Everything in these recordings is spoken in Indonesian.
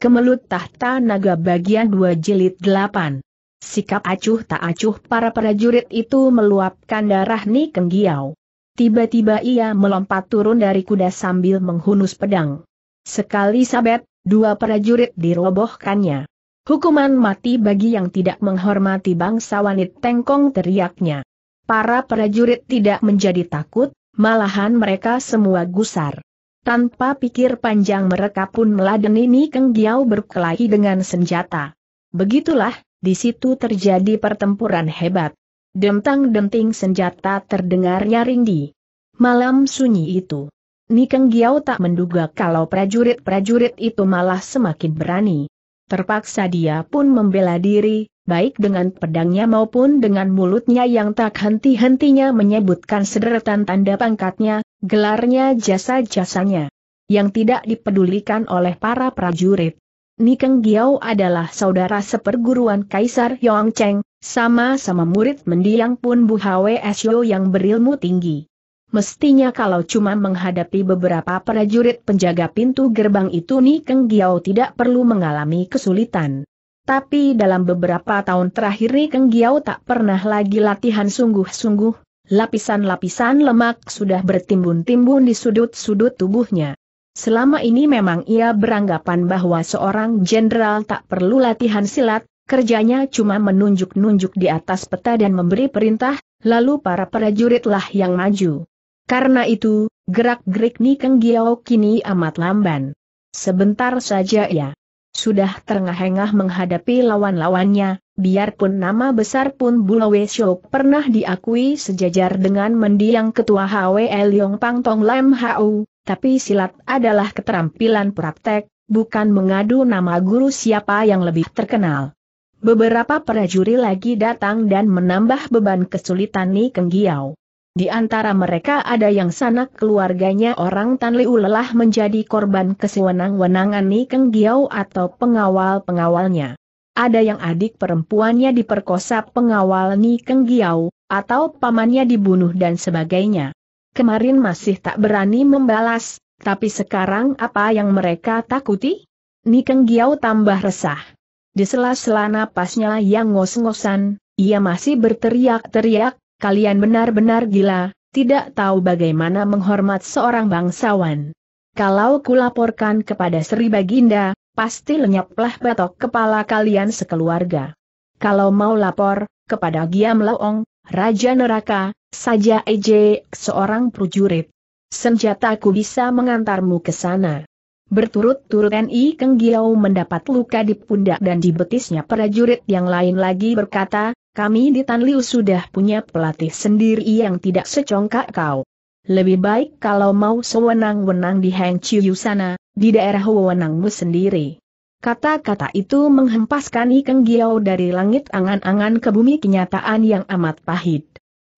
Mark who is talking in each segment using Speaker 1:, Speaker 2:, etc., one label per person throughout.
Speaker 1: Kemelut Tahta Naga bagian 2 jilid 8. Sikap acuh tak acuh para prajurit itu meluapkan darah Ni Kenggiau. Tiba-tiba ia melompat turun dari kuda sambil menghunus pedang. Sekali sabet, dua prajurit dirobohkannya. Hukuman mati bagi yang tidak menghormati bangsa wanit tengkong teriaknya. Para prajurit tidak menjadi takut, malahan mereka semua gusar. Tanpa pikir panjang mereka pun meladeni Nikeng berkelahi dengan senjata. Begitulah, di situ terjadi pertempuran hebat. Dentang-denting senjata terdengar nyaring di malam sunyi itu. Nikeng Giao tak menduga kalau prajurit-prajurit itu malah semakin berani. Terpaksa dia pun membela diri, baik dengan pedangnya maupun dengan mulutnya yang tak henti-hentinya menyebutkan sederetan tanda pangkatnya, Gelarnya jasa-jasanya. Yang tidak dipedulikan oleh para prajurit. Nikeng Giao adalah saudara seperguruan Kaisar Cheng, sama-sama murid mendiang pun Bu Hwsyo yang berilmu tinggi. Mestinya kalau cuma menghadapi beberapa prajurit penjaga pintu gerbang itu Nikeng Giao tidak perlu mengalami kesulitan. Tapi dalam beberapa tahun terakhir Nikeng Giao tak pernah lagi latihan sungguh-sungguh, Lapisan-lapisan lemak sudah bertimbun-timbun di sudut-sudut tubuhnya. Selama ini memang ia beranggapan bahwa seorang jenderal tak perlu latihan silat, kerjanya cuma menunjuk-nunjuk di atas peta dan memberi perintah, lalu para prajuritlah yang maju. Karena itu, gerak-gerik Nikeng Giao kini amat lamban. Sebentar saja ya, sudah terengah-engah menghadapi lawan-lawannya, biarpun nama besar pun Bulawe Shou pernah diakui sejajar dengan mendiang ketua HWE Leong Pang Tong Lam Hau, tapi silat adalah keterampilan praktek, bukan mengadu nama guru siapa yang lebih terkenal. Beberapa prajurit lagi datang dan menambah beban kesulitan Ni Kenggiao. Di antara mereka ada yang sanak keluarganya orang Tan Liu lelah menjadi korban kesewenang-wenangan Ni Keng Giau atau pengawal-pengawalnya ada yang adik perempuannya diperkosa pengawal Ni Keng Giau, atau pamannya dibunuh dan sebagainya. Kemarin masih tak berani membalas, tapi sekarang apa yang mereka takuti? Ni Keng Giau tambah resah. Di sela-sela napasnya yang ngos-ngosan, ia masih berteriak-teriak, kalian benar-benar gila, tidak tahu bagaimana menghormat seorang bangsawan. Kalau kulaporkan kepada Sri Baginda, pasti lenyaplah batok kepala kalian sekeluarga. Kalau mau lapor, kepada Giam Laong, Raja Neraka, saja ej seorang prajurit. Senjataku bisa mengantarmu ke sana. Berturut-turut NI Keng Giau mendapat luka di pundak dan di betisnya prajurit yang lain lagi berkata, kami di Tan Liu sudah punya pelatih sendiri yang tidak secongkak kau. Lebih baik kalau mau sewenang-wenang di Heng Chiu sana, di daerah wewenangmu sendiri. Kata-kata itu menghempaskan Ikeng giao dari langit angan-angan ke bumi kenyataan yang amat pahit.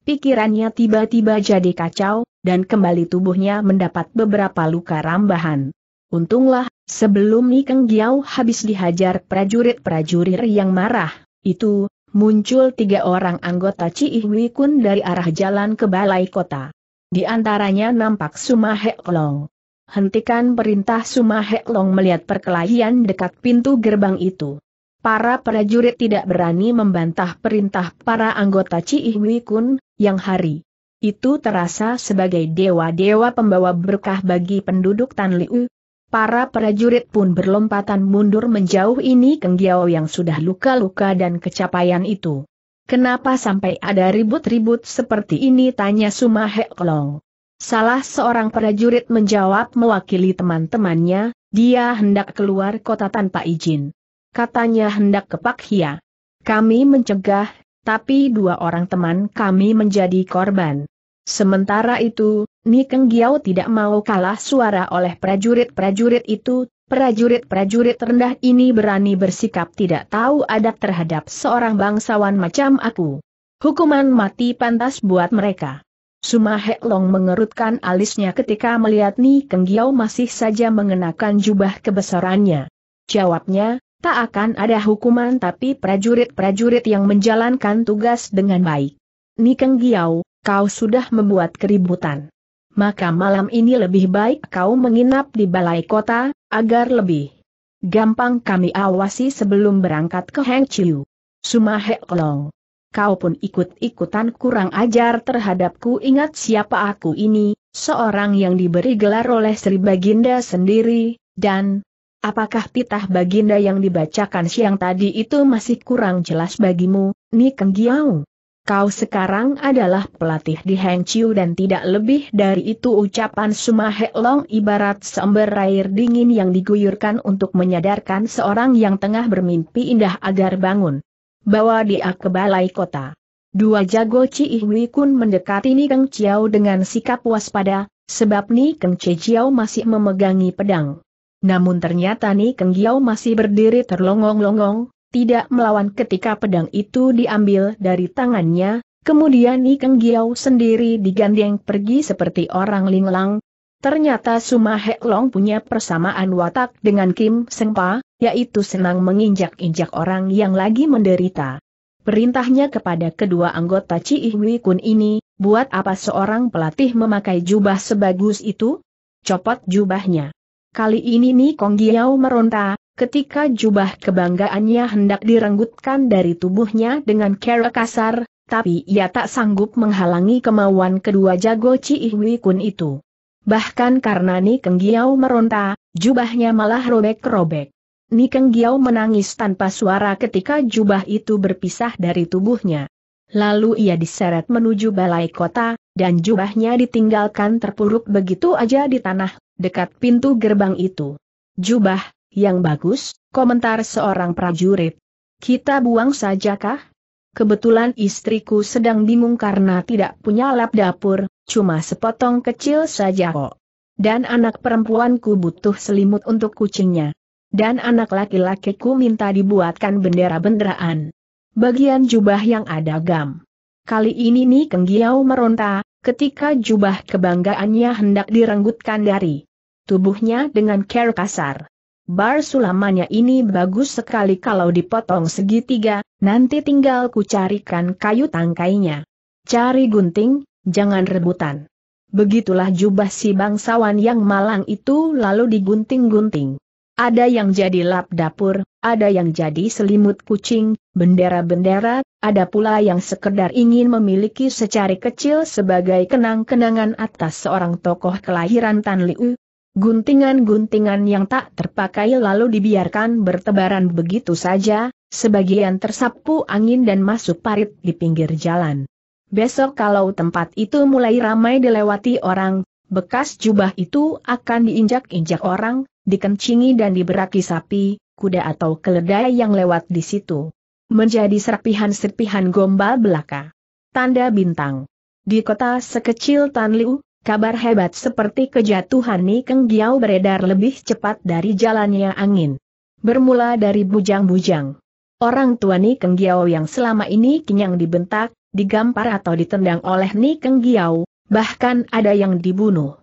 Speaker 1: Pikirannya tiba-tiba jadi kacau, dan kembali tubuhnya mendapat beberapa luka rambahan. Untunglah, sebelum Ikeng giao habis dihajar prajurit-prajurit yang marah, itu, muncul tiga orang anggota Ciihwi Kun dari arah jalan ke balai kota. Di antaranya nampak Sumahe long hentikan perintah Sumahek Long melihat perkelahian dekat pintu gerbang itu. Para prajurit tidak berani membantah perintah para anggota Ciihui Kun, yang hari itu terasa sebagai dewa-dewa pembawa berkah bagi penduduk Tan Liu. Para prajurit pun berlompatan mundur menjauh ini Kenggiao yang sudah luka-luka dan kecapaian itu. Kenapa sampai ada ribut-ribut seperti ini tanya Sumahek Long. Salah seorang prajurit menjawab mewakili teman-temannya, dia hendak keluar kota tanpa izin. Katanya hendak ke Pak Hia. Kami mencegah, tapi dua orang teman kami menjadi korban. Sementara itu, Nikeng Giao tidak mau kalah suara oleh prajurit-prajurit itu, prajurit-prajurit rendah ini berani bersikap tidak tahu adab terhadap seorang bangsawan macam aku. Hukuman mati pantas buat mereka. Suma Long mengerutkan alisnya ketika melihat Ni Keng Giao masih saja mengenakan jubah kebesarannya. Jawabnya, tak akan ada hukuman tapi prajurit-prajurit yang menjalankan tugas dengan baik. Ni Keng Giao, kau sudah membuat keributan. Maka malam ini lebih baik kau menginap di balai kota, agar lebih gampang kami awasi sebelum berangkat ke Chiu. Suma Long kau pun ikut-ikutan kurang ajar terhadapku ingat siapa aku ini, seorang yang diberi gelar oleh Sri Baginda sendiri, dan Apakah titah baginda yang dibacakan siang tadi itu masih kurang jelas bagimu, Ni Giau? Kau sekarang adalah pelatih di Heng Chiu dan tidak lebih dari itu ucapan Sumahek Long ibarat seember air dingin yang diguyurkan untuk menyadarkan seorang yang tengah bermimpi indah agar bangun bawa dia ke balai kota. Dua jago Ci Kun mendekati Ni Keng Chiao dengan sikap waspada, sebab Ni Keng Chiao masih memegangi pedang. Namun ternyata Ni Keng Chiao masih berdiri terlongong-longong, tidak melawan ketika pedang itu diambil dari tangannya, kemudian Ni Keng Chiao sendiri digandeng pergi seperti orang linglang. Ternyata Suma Heklong punya persamaan watak dengan Kim Sengpa, yaitu senang menginjak-injak orang yang lagi menderita. Perintahnya kepada kedua anggota Ciiwi Kun ini, buat apa seorang pelatih memakai jubah sebagus itu? Copot jubahnya. Kali ini nih Kong Giao meronta, ketika jubah kebanggaannya hendak direnggutkan dari tubuhnya dengan cara kasar, tapi ia tak sanggup menghalangi kemauan kedua jago Ciiwi Kun itu. Bahkan karena Ni Giao meronta, jubahnya malah robek-robek. Nikeng Giao menangis tanpa suara ketika jubah itu berpisah dari tubuhnya. Lalu ia diseret menuju balai kota, dan jubahnya ditinggalkan terpuruk begitu aja di tanah, dekat pintu gerbang itu. Jubah, yang bagus, komentar seorang prajurit. Kita buang saja kah? Kebetulan istriku sedang bingung karena tidak punya lap dapur, cuma sepotong kecil saja kok. Dan anak perempuanku butuh selimut untuk kucingnya dan anak laki-lakiku minta dibuatkan bendera benderaan. Bagian jubah yang ada gam. Kali ini nih Kenggiau meronta, ketika jubah kebanggaannya hendak direnggutkan dari tubuhnya dengan care kasar. Bar sulamannya ini bagus sekali kalau dipotong segitiga, nanti tinggal ku carikan kayu tangkainya. Cari gunting, jangan rebutan. Begitulah jubah si bangsawan yang malang itu lalu digunting-gunting. Ada yang jadi lap dapur, ada yang jadi selimut kucing, bendera-bendera, ada pula yang sekedar ingin memiliki secari kecil sebagai kenang-kenangan atas seorang tokoh kelahiran Tan Liu. Guntingan-guntingan yang tak terpakai lalu dibiarkan bertebaran begitu saja, sebagian tersapu angin dan masuk parit di pinggir jalan. Besok kalau tempat itu mulai ramai dilewati orang, bekas jubah itu akan diinjak-injak orang, dikencingi dan diberaki sapi, kuda atau keledai yang lewat di situ. Menjadi serpihan-serpihan gombal belaka. Tanda bintang. Di kota sekecil Tanliu, kabar hebat seperti kejatuhan Ni Keng Giao beredar lebih cepat dari jalannya angin. Bermula dari bujang-bujang. Orang tua Ni Keng Giao yang selama ini kenyang dibentak, digampar atau ditendang oleh Ni Keng Giao, bahkan ada yang dibunuh.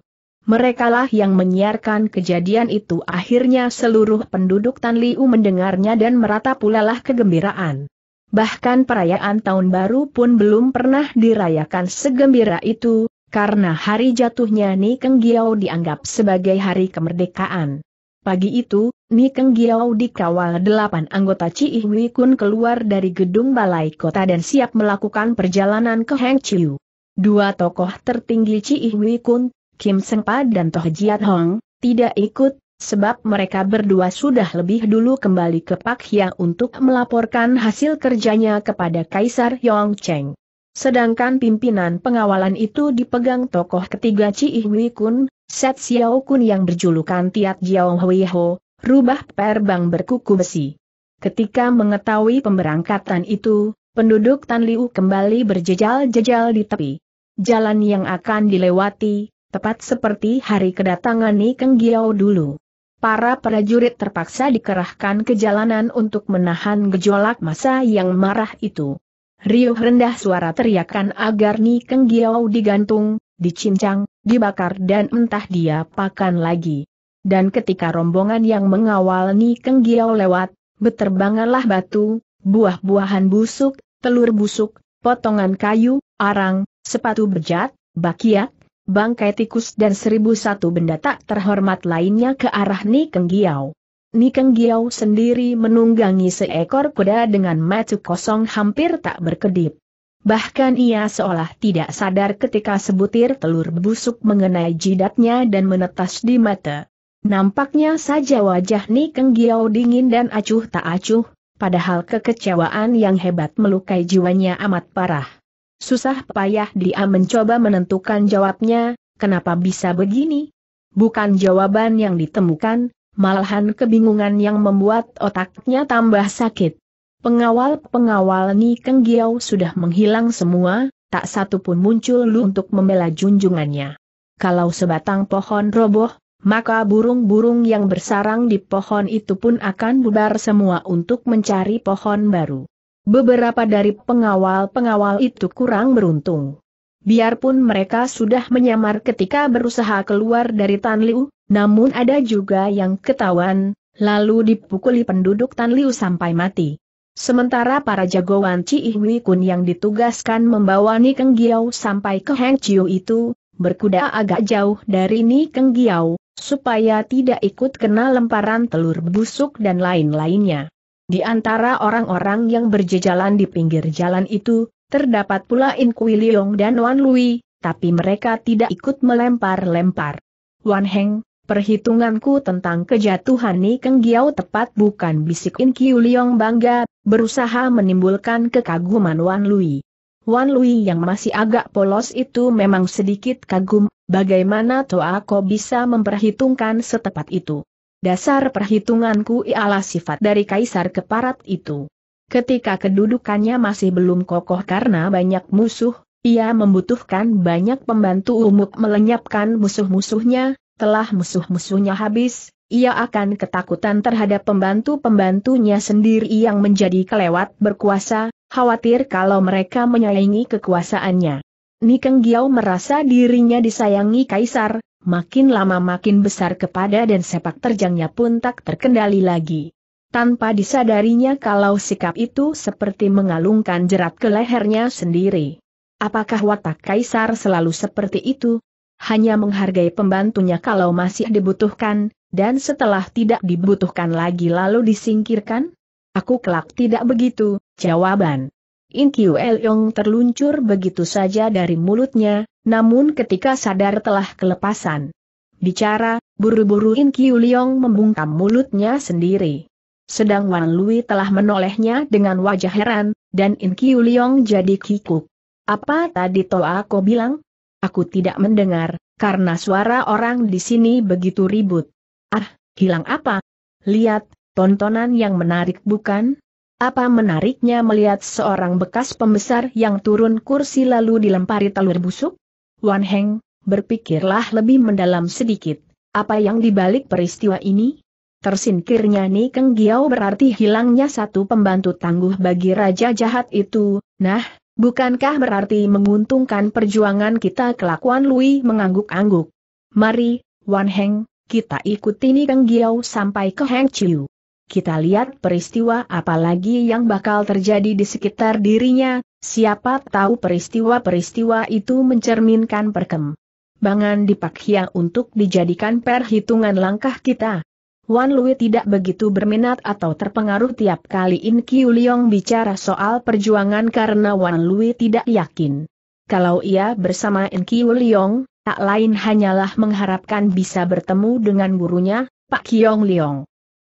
Speaker 1: Merekalah yang menyiarkan kejadian itu akhirnya seluruh penduduk Tan Liu mendengarnya dan merata pulalah kegembiraan. Bahkan perayaan tahun baru pun belum pernah dirayakan segembira itu, karena hari jatuhnya Ni Keng Giau dianggap sebagai hari kemerdekaan. Pagi itu, Ni Keng Giau dikawal delapan anggota Ci Hui Kun keluar dari gedung balai kota dan siap melakukan perjalanan ke Heng Chiu. Dua tokoh tertinggi Ci Hui Kun Kim Seng Pa dan Toh Jiat Hong, tidak ikut, sebab mereka berdua sudah lebih dulu kembali ke Pak Hia untuk melaporkan hasil kerjanya kepada Kaisar Yong Cheng. Sedangkan pimpinan pengawalan itu dipegang tokoh ketiga Ci Ihwi Kun, Set Xiao Kun yang berjulukan Tiat Jiao Hui Ho, rubah perbang berkuku besi. Ketika mengetahui pemberangkatan itu, penduduk Tan Liu kembali berjejal-jejal di tepi. Jalan yang akan dilewati, tepat seperti hari kedatangan Nikeng Giau dulu. Para prajurit terpaksa dikerahkan ke jalanan untuk menahan gejolak masa yang marah itu. Riuh rendah suara teriakan agar Nikeng Giau digantung, dicincang, dibakar dan entah dia pakan lagi. Dan ketika rombongan yang mengawal Nikeng Giau lewat, beterbanganlah batu, buah-buahan busuk, telur busuk, potongan kayu, arang, sepatu berjat, bakiat, bangkai tikus dan seribu satu benda tak terhormat lainnya ke arah Nikeng Nikenggiao Nikeng Giao sendiri menunggangi seekor kuda dengan mata kosong hampir tak berkedip. Bahkan ia seolah tidak sadar ketika sebutir telur busuk mengenai jidatnya dan menetas di mata. Nampaknya saja wajah Nikeng Giao dingin dan acuh tak acuh, padahal kekecewaan yang hebat melukai jiwanya amat parah. Susah payah dia mencoba menentukan jawabnya, kenapa bisa begini? Bukan jawaban yang ditemukan, malahan kebingungan yang membuat otaknya tambah sakit. Pengawal-pengawal Ni Keng Giau sudah menghilang semua, tak satu pun muncul lu untuk membela junjungannya. Kalau sebatang pohon roboh, maka burung-burung yang bersarang di pohon itu pun akan bubar semua untuk mencari pohon baru. Beberapa dari pengawal-pengawal itu kurang beruntung. Biarpun mereka sudah menyamar ketika berusaha keluar dari Tan Liu, namun ada juga yang ketahuan, lalu dipukuli penduduk Tan Liu sampai mati. Sementara para jagoan Ci Iwi Kun yang ditugaskan membawa Ni Keng sampai ke Heng Chiu itu, berkuda agak jauh dari Ni Keng supaya tidak ikut kena lemparan telur busuk dan lain-lainnya. Di antara orang-orang yang berjejalan di pinggir jalan itu, terdapat pula In Kui Leong dan Wan Lui, tapi mereka tidak ikut melempar-lempar. Wan Heng, perhitunganku tentang kejatuhan Ni Keng Giao tepat bukan bisik In Kui Leong bangga, berusaha menimbulkan kekaguman Wan Lui. Wan Lui yang masih agak polos itu memang sedikit kagum, bagaimana Toa Ko bisa memperhitungkan setepat itu. Dasar perhitunganku ialah sifat dari kaisar keparat itu. Ketika kedudukannya masih belum kokoh karena banyak musuh, ia membutuhkan banyak pembantu umuk melenyapkan musuh-musuhnya, telah musuh-musuhnya habis, ia akan ketakutan terhadap pembantu-pembantunya sendiri yang menjadi kelewat berkuasa, khawatir kalau mereka menyaingi kekuasaannya. Nikeng Giao merasa dirinya disayangi kaisar, makin lama makin besar kepada dan sepak terjangnya pun tak terkendali lagi. Tanpa disadarinya kalau sikap itu seperti mengalungkan jerat ke lehernya sendiri. Apakah watak kaisar selalu seperti itu? Hanya menghargai pembantunya kalau masih dibutuhkan, dan setelah tidak dibutuhkan lagi lalu disingkirkan? Aku kelak tidak begitu, jawaban. El Elyong terluncur begitu saja dari mulutnya, namun ketika sadar telah kelepasan. Bicara, buru-buru In Kiu Liong membungkam mulutnya sendiri. Sedang Wan Lui telah menolehnya dengan wajah heran, dan In Kiu Liong jadi kikuk. Apa tadi Toa aku bilang? Aku tidak mendengar, karena suara orang di sini begitu ribut. Ah, hilang apa? Lihat, tontonan yang menarik bukan? Apa menariknya melihat seorang bekas pembesar yang turun kursi lalu dilempari telur busuk? Wan Heng, berpikirlah lebih mendalam sedikit. Apa yang dibalik peristiwa ini? Tersingkirnya Ni Keng Giao berarti hilangnya satu pembantu tangguh bagi raja jahat itu, nah, bukankah berarti menguntungkan perjuangan kita kelakuan Lui mengangguk-angguk. Mari, Wan Heng, kita ikuti Ni Keng Giao sampai ke Heng Chiu. Kita lihat peristiwa apalagi yang bakal terjadi di sekitar dirinya, siapa tahu peristiwa-peristiwa itu mencerminkan perkem bangan Pakhia untuk dijadikan perhitungan langkah kita. Wan Lui tidak begitu berminat atau terpengaruh tiap kali In Kiu Leong bicara soal perjuangan karena Wan Lui tidak yakin. Kalau ia bersama In Kiu Leong, tak lain hanyalah mengharapkan bisa bertemu dengan gurunya, Pak Kiong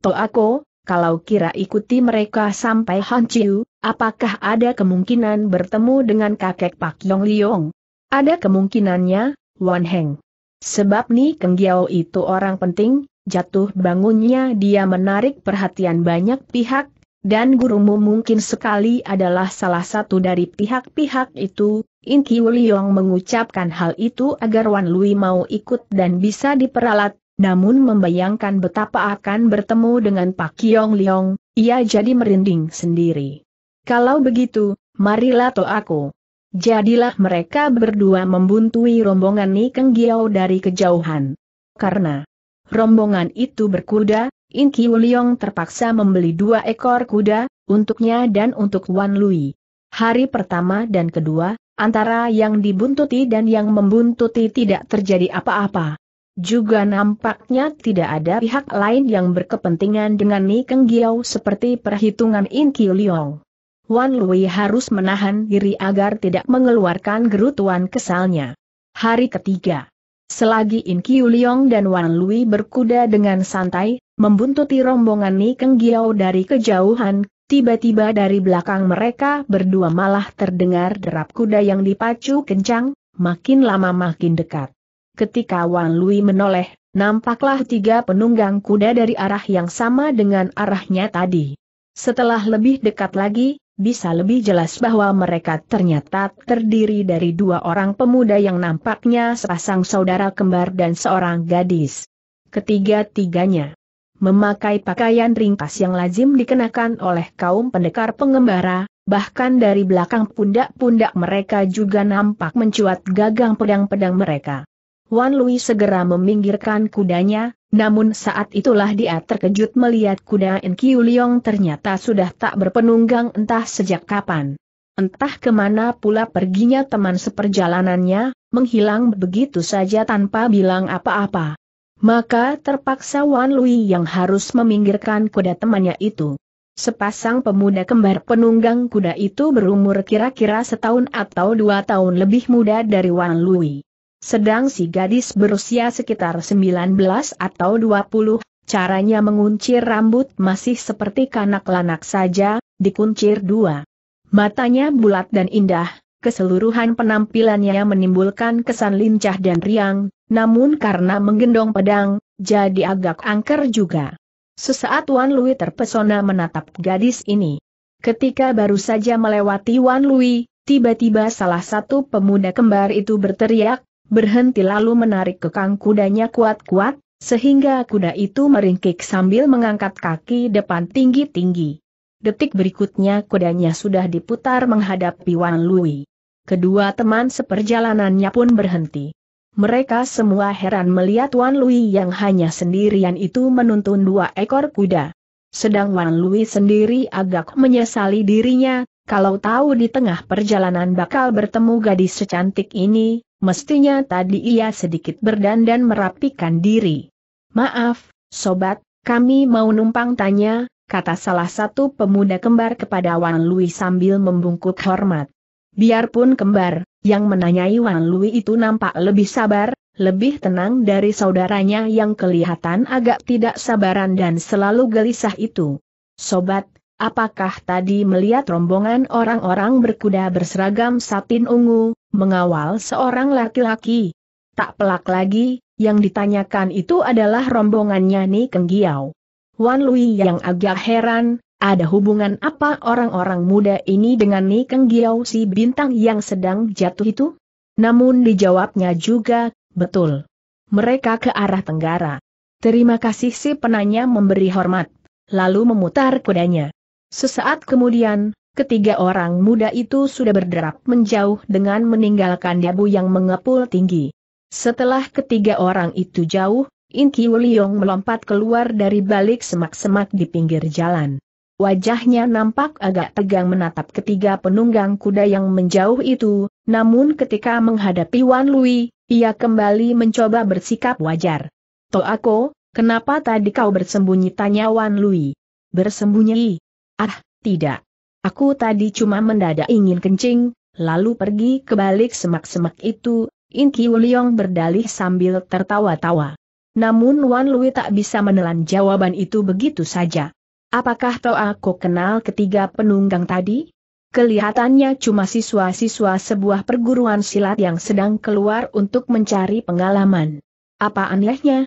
Speaker 1: To Toako, kalau kira ikuti mereka sampai Han Chiu, apakah ada kemungkinan bertemu dengan kakek Pak Yong Liong? Ada kemungkinannya, Wan Heng. Sebab Ni Keng Giao itu orang penting, jatuh bangunnya dia menarik perhatian banyak pihak, dan gurumu mungkin sekali adalah salah satu dari pihak-pihak itu, In Kiu Liong mengucapkan hal itu agar Wan Lui mau ikut dan bisa diperalat, namun membayangkan betapa akan bertemu dengan Pak Kiong Liong, ia jadi merinding sendiri. Kalau begitu, marilah to aku. Jadilah mereka berdua membuntui rombongan Nikeng Giau dari kejauhan. Karena rombongan itu berkuda, In Kiu Liong terpaksa membeli dua ekor kuda, untuknya dan untuk Wan Lui. Hari pertama dan kedua, antara yang dibuntuti dan yang membuntuti tidak terjadi apa-apa. Juga nampaknya tidak ada pihak lain yang berkepentingan dengan Ni Keng Giao seperti perhitungan In Kiu Liong. Wan Lui harus menahan diri agar tidak mengeluarkan gerutuan kesalnya. Hari ketiga. Selagi In Kiu Liong dan Wan Lui berkuda dengan santai, membuntuti rombongan Ni Keng Giao dari kejauhan, tiba-tiba dari belakang mereka berdua malah terdengar derap kuda yang dipacu kencang, makin lama makin dekat ketika Wang Lui menoleh, nampaklah tiga penunggang kuda dari arah yang sama dengan arahnya tadi. Setelah lebih dekat lagi, bisa lebih jelas bahwa mereka ternyata terdiri dari dua orang pemuda yang nampaknya sepasang saudara kembar dan seorang gadis. Ketiga-tiganya memakai pakaian ringkas yang lazim dikenakan oleh kaum pendekar pengembara, bahkan dari belakang pundak-pundak mereka juga nampak mencuat gagang pedang-pedang mereka. Wan Lui segera meminggirkan kudanya, namun saat itulah dia terkejut melihat kuda Enkiu Liong ternyata sudah tak berpenunggang entah sejak kapan. Entah kemana pula perginya teman seperjalanannya, menghilang begitu saja tanpa bilang apa-apa. Maka terpaksa Wan Lui yang harus meminggirkan kuda temannya itu. Sepasang pemuda kembar penunggang kuda itu berumur kira-kira setahun atau dua tahun lebih muda dari Wan Lui. Sedang si gadis berusia sekitar 19 atau 20, caranya menguncir rambut masih seperti kanak-lanak saja, dikuncir dua. Matanya bulat dan indah, keseluruhan penampilannya menimbulkan kesan lincah dan riang, namun karena menggendong pedang, jadi agak angker juga. Sesaat Wan Lui terpesona menatap gadis ini. Ketika baru saja melewati Wan Lui, tiba-tiba salah satu pemuda kembar itu berteriak, berhenti lalu menarik kekang kudanya kuat-kuat, sehingga kuda itu meringkik sambil mengangkat kaki depan tinggi-tinggi. Detik berikutnya kudanya sudah diputar menghadapi Wan Lui. Kedua teman seperjalanannya pun berhenti. Mereka semua heran melihat Wan Lui yang hanya sendirian itu menuntun dua ekor kuda. Sedang Wan Lui sendiri agak menyesali dirinya, kalau tahu di tengah perjalanan bakal bertemu gadis secantik ini, mestinya tadi ia sedikit berdandan merapikan diri. Maaf, sobat, kami mau numpang tanya, kata salah satu pemuda kembar kepada Wan Lui sambil membungkuk hormat. Biarpun kembar, yang menanyai Wan Lui itu nampak lebih sabar, lebih tenang dari saudaranya yang kelihatan agak tidak sabaran dan selalu gelisah itu. Sobat, Apakah tadi melihat rombongan orang-orang berkuda berseragam satin ungu, mengawal seorang laki-laki? Tak pelak lagi, yang ditanyakan itu adalah rombongannya Ni Giao. Wan Lui yang agak heran, ada hubungan apa orang-orang muda ini dengan Ni Giao si bintang yang sedang jatuh itu? Namun dijawabnya juga, betul. Mereka ke arah tenggara. Terima kasih si penanya memberi hormat, lalu memutar kudanya. Sesaat kemudian, ketiga orang muda itu sudah berderap menjauh dengan meninggalkan debu yang mengepul tinggi. Setelah ketiga orang itu jauh, Inki Wuliong melompat keluar dari balik semak-semak di pinggir jalan. Wajahnya nampak agak tegang menatap ketiga penunggang kuda yang menjauh itu, namun ketika menghadapi Wan Lui, ia kembali mencoba bersikap wajar. Toako, kenapa tadi kau bersembunyi tanya Wan Lui? Bersembunyi? Ah, tidak. Aku tadi cuma mendadak ingin kencing, lalu pergi ke balik semak-semak itu, In Kiu berdalih sambil tertawa-tawa. Namun Wan Lui tak bisa menelan jawaban itu begitu saja. Apakah toh aku kenal ketiga penunggang tadi? Kelihatannya cuma siswa-siswa sebuah perguruan silat yang sedang keluar untuk mencari pengalaman. Apa anehnya?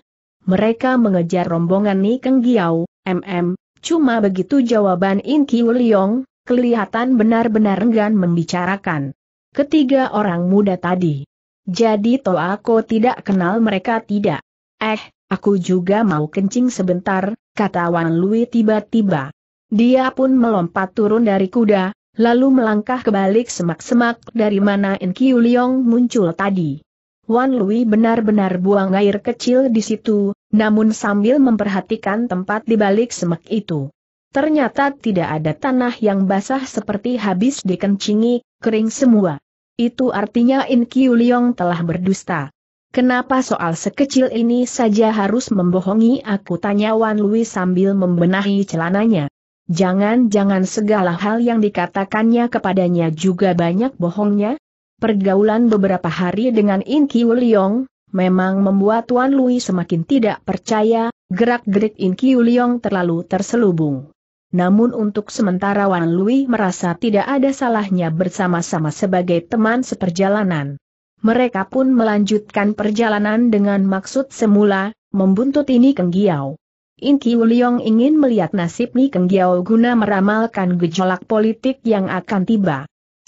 Speaker 1: Mereka mengejar rombongan Ni Keng Giau, MM, Cuma begitu jawaban In Kiu Liong, kelihatan benar-benar enggan membicarakan. Ketiga orang muda tadi. Jadi toh aku tidak kenal mereka tidak. Eh, aku juga mau kencing sebentar, kata Wan Lui tiba-tiba. Dia pun melompat turun dari kuda, lalu melangkah ke balik semak-semak dari mana In Kiu Liong muncul tadi. Wan Lui benar-benar buang air kecil di situ, namun sambil memperhatikan tempat di balik semak itu. Ternyata tidak ada tanah yang basah seperti habis dikencingi, kering semua. Itu artinya In Kiu Liong telah berdusta. Kenapa soal sekecil ini saja harus membohongi aku tanya Wan Lui sambil membenahi celananya. Jangan-jangan segala hal yang dikatakannya kepadanya juga banyak bohongnya? Pergaulan beberapa hari dengan In Kiu Liong, memang membuat Tuan Lui semakin tidak percaya, gerak-gerik In Kiu Liong terlalu terselubung. Namun untuk sementara Wan Lui merasa tidak ada salahnya bersama-sama sebagai teman seperjalanan. Mereka pun melanjutkan perjalanan dengan maksud semula, membuntut ini Kenggiau. Kiu Uliong ingin melihat nasib Ni Giao guna meramalkan gejolak politik yang akan tiba.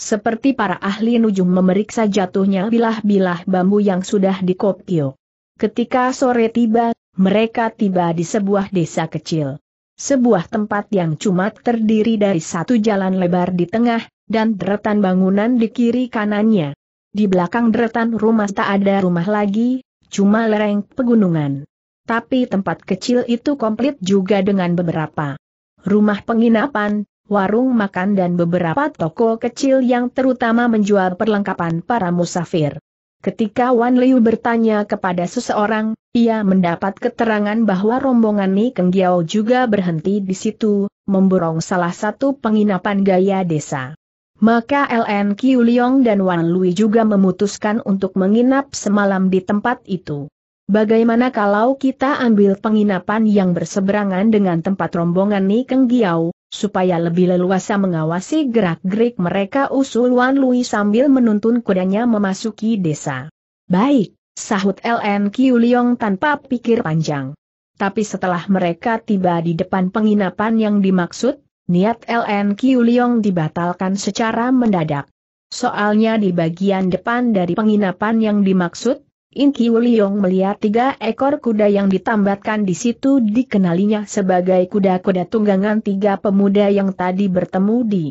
Speaker 1: Seperti para ahli nujum memeriksa jatuhnya bilah-bilah bambu yang sudah dikopio. Ketika sore tiba, mereka tiba di sebuah desa kecil. Sebuah tempat yang cuma terdiri dari satu jalan lebar di tengah, dan deretan bangunan di kiri kanannya. Di belakang deretan rumah tak ada rumah lagi, cuma lereng pegunungan. Tapi tempat kecil itu komplit juga dengan beberapa rumah penginapan, warung makan dan beberapa toko kecil yang terutama menjual perlengkapan para musafir. Ketika Wan Liu bertanya kepada seseorang, ia mendapat keterangan bahwa rombongan Ni Keng Giao juga berhenti di situ, memborong salah satu penginapan gaya desa. Maka LN Kiu Liong dan Wan Lui juga memutuskan untuk menginap semalam di tempat itu. Bagaimana kalau kita ambil penginapan yang berseberangan dengan tempat rombongan Ni Keng Giao, supaya lebih leluasa mengawasi gerak-gerik mereka usul Wan Lui sambil menuntun kudanya memasuki desa. Baik, sahut LN Liong tanpa pikir panjang. Tapi setelah mereka tiba di depan penginapan yang dimaksud, niat LN Liong dibatalkan secara mendadak. Soalnya di bagian depan dari penginapan yang dimaksud, In Kiu Liong melihat tiga ekor kuda yang ditambatkan di situ dikenalinya sebagai kuda-kuda tunggangan tiga pemuda yang tadi bertemu di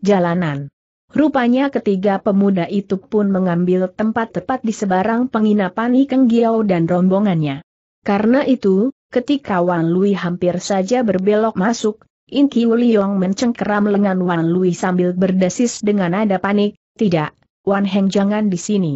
Speaker 1: jalanan. Rupanya ketiga pemuda itu pun mengambil tempat tepat di sebarang penginapan Ikeng giao dan rombongannya. Karena itu, ketika Wan Lui hampir saja berbelok masuk, In Kiu Liong mencengkeram lengan Wan Lui sambil berdesis dengan nada panik, tidak, Wan Heng jangan di sini.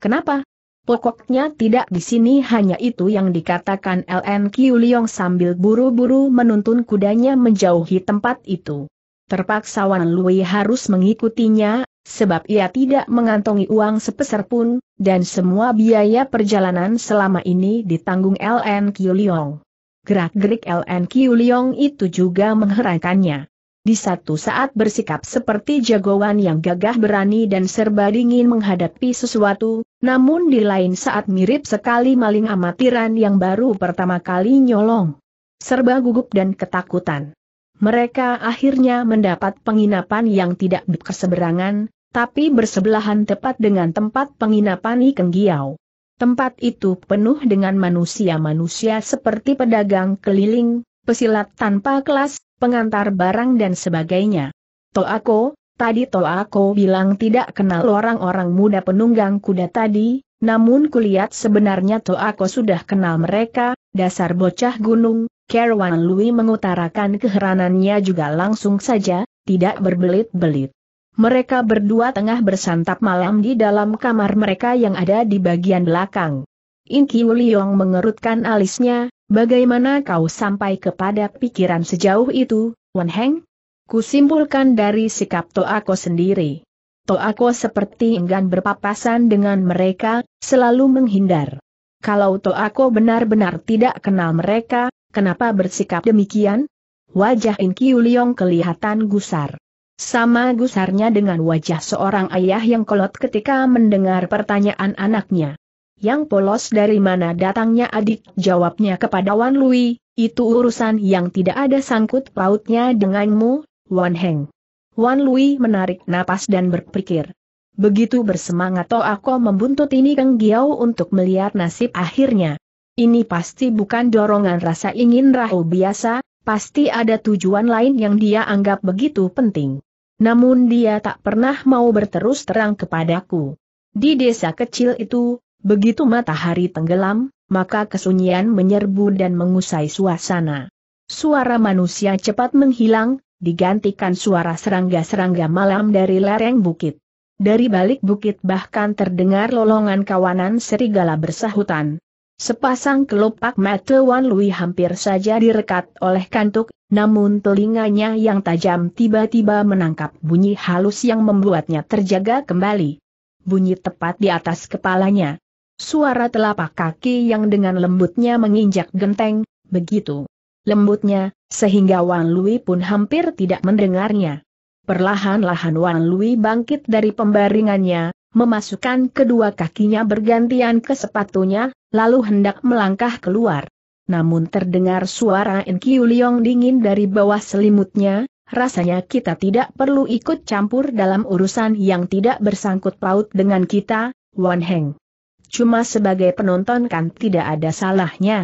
Speaker 1: Kenapa? Pokoknya tidak di sini hanya itu yang dikatakan LN Kiu Liong sambil buru-buru menuntun kudanya menjauhi tempat itu. Terpaksa Wan Lui harus mengikutinya, sebab ia tidak mengantongi uang sepeser pun, dan semua biaya perjalanan selama ini ditanggung LN Kiu Liong. Gerak-gerik LN Kiu Liong itu juga mengherankannya di satu saat bersikap seperti jagoan yang gagah berani dan serba dingin menghadapi sesuatu, namun di lain saat mirip sekali maling amatiran yang baru pertama kali nyolong. Serba gugup dan ketakutan. Mereka akhirnya mendapat penginapan yang tidak berkeseberangan, tapi bersebelahan tepat dengan tempat penginapan Ikeng Giau. Tempat itu penuh dengan manusia-manusia seperti pedagang keliling, pesilat tanpa kelas, pengantar barang dan sebagainya. Toako, tadi Toako bilang tidak kenal orang-orang muda penunggang kuda tadi, namun kulihat sebenarnya Toako sudah kenal mereka, dasar bocah gunung, Kerwan Lui mengutarakan keheranannya juga langsung saja, tidak berbelit-belit. Mereka berdua tengah bersantap malam di dalam kamar mereka yang ada di bagian belakang. Inki Liong mengerutkan alisnya, Bagaimana kau sampai kepada pikiran sejauh itu, Wan Heng? Kusimpulkan dari sikap Toako sendiri. Toako seperti enggan berpapasan dengan mereka, selalu menghindar. Kalau Toako benar-benar tidak kenal mereka, kenapa bersikap demikian? Wajah In Liong kelihatan gusar. Sama gusarnya dengan wajah seorang ayah yang kolot ketika mendengar pertanyaan anaknya. Yang polos dari mana datangnya adik, jawabnya kepada Wan Lui, itu urusan yang tidak ada sangkut pautnya denganmu, Wan Heng. Wan Lui menarik napas dan berpikir. Begitu bersemangat Toh aku membuntut ini Kang Giau untuk melihat nasib akhirnya. Ini pasti bukan dorongan rasa ingin rahu biasa, pasti ada tujuan lain yang dia anggap begitu penting. Namun dia tak pernah mau berterus terang kepadaku. Di desa kecil itu, Begitu matahari tenggelam, maka kesunyian menyerbu dan mengusai suasana. Suara manusia cepat menghilang, digantikan suara serangga-serangga malam dari lereng bukit. Dari balik bukit bahkan terdengar lolongan kawanan serigala bersahutan. Sepasang kelopak mata Wan Lui hampir saja direkat oleh kantuk, namun telinganya yang tajam tiba-tiba menangkap bunyi halus yang membuatnya terjaga kembali. Bunyi tepat di atas kepalanya. Suara telapak kaki yang dengan lembutnya menginjak genteng, begitu lembutnya, sehingga Wan Lui pun hampir tidak mendengarnya. Perlahan-lahan Wan Lui bangkit dari pembaringannya, memasukkan kedua kakinya bergantian ke sepatunya, lalu hendak melangkah keluar. Namun terdengar suara In Kiu Liong dingin dari bawah selimutnya, rasanya kita tidak perlu ikut campur dalam urusan yang tidak bersangkut paut dengan kita, Wan Heng cuma sebagai penonton kan tidak ada salahnya.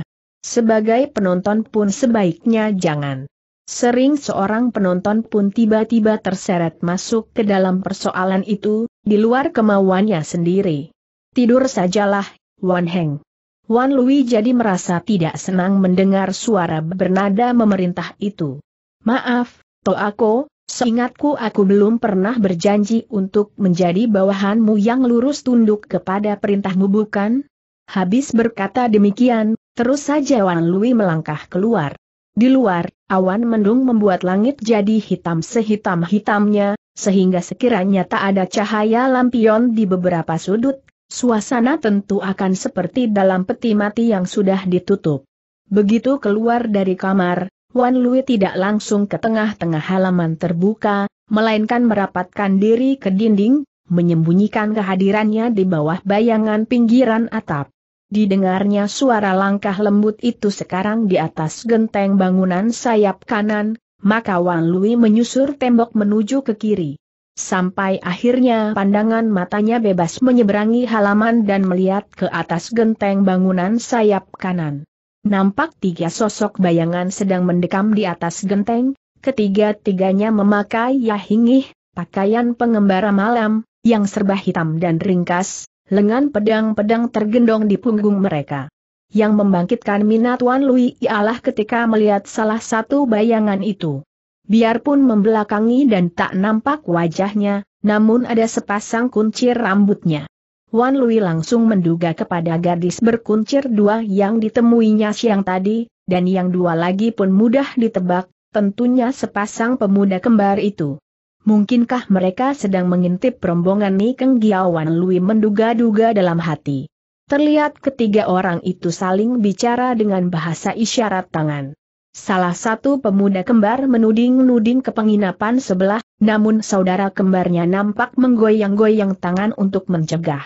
Speaker 1: Sebagai penonton pun sebaiknya jangan. Sering seorang penonton pun tiba-tiba terseret masuk ke dalam persoalan itu, di luar kemauannya sendiri. Tidur sajalah, Wan Heng. Wan Lui jadi merasa tidak senang mendengar suara bernada memerintah itu. Maaf, Toako, Seingatku aku belum pernah berjanji untuk menjadi bawahanmu yang lurus tunduk kepada perintahmu bukan? Habis berkata demikian, terus saja Wan Lui melangkah keluar. Di luar, awan mendung membuat langit jadi hitam sehitam-hitamnya, sehingga sekiranya tak ada cahaya lampion di beberapa sudut, suasana tentu akan seperti dalam peti mati yang sudah ditutup. Begitu keluar dari kamar, Wan Lui tidak langsung ke tengah-tengah halaman terbuka, melainkan merapatkan diri ke dinding, menyembunyikan kehadirannya di bawah bayangan pinggiran atap. Didengarnya suara langkah lembut itu sekarang di atas genteng bangunan sayap kanan, maka Wan Lui menyusur tembok menuju ke kiri. Sampai akhirnya pandangan matanya bebas menyeberangi halaman dan melihat ke atas genteng bangunan sayap kanan nampak tiga sosok bayangan sedang mendekam di atas genteng, ketiga-tiganya memakai yahingih, pakaian pengembara malam, yang serba hitam dan ringkas, lengan pedang-pedang tergendong di punggung mereka. Yang membangkitkan minat Wan Lui ialah ketika melihat salah satu bayangan itu. Biarpun membelakangi dan tak nampak wajahnya, namun ada sepasang kuncir rambutnya. Wan Lui langsung menduga kepada gadis berkuncir dua yang ditemuinya siang tadi, dan yang dua lagi pun mudah ditebak, tentunya sepasang pemuda kembar itu. Mungkinkah mereka sedang mengintip rombongan Ni Keng Giawan Lui menduga-duga dalam hati. Terlihat ketiga orang itu saling bicara dengan bahasa isyarat tangan. Salah satu pemuda kembar menuding-nuding ke penginapan sebelah, namun saudara kembarnya nampak menggoyang-goyang tangan untuk mencegah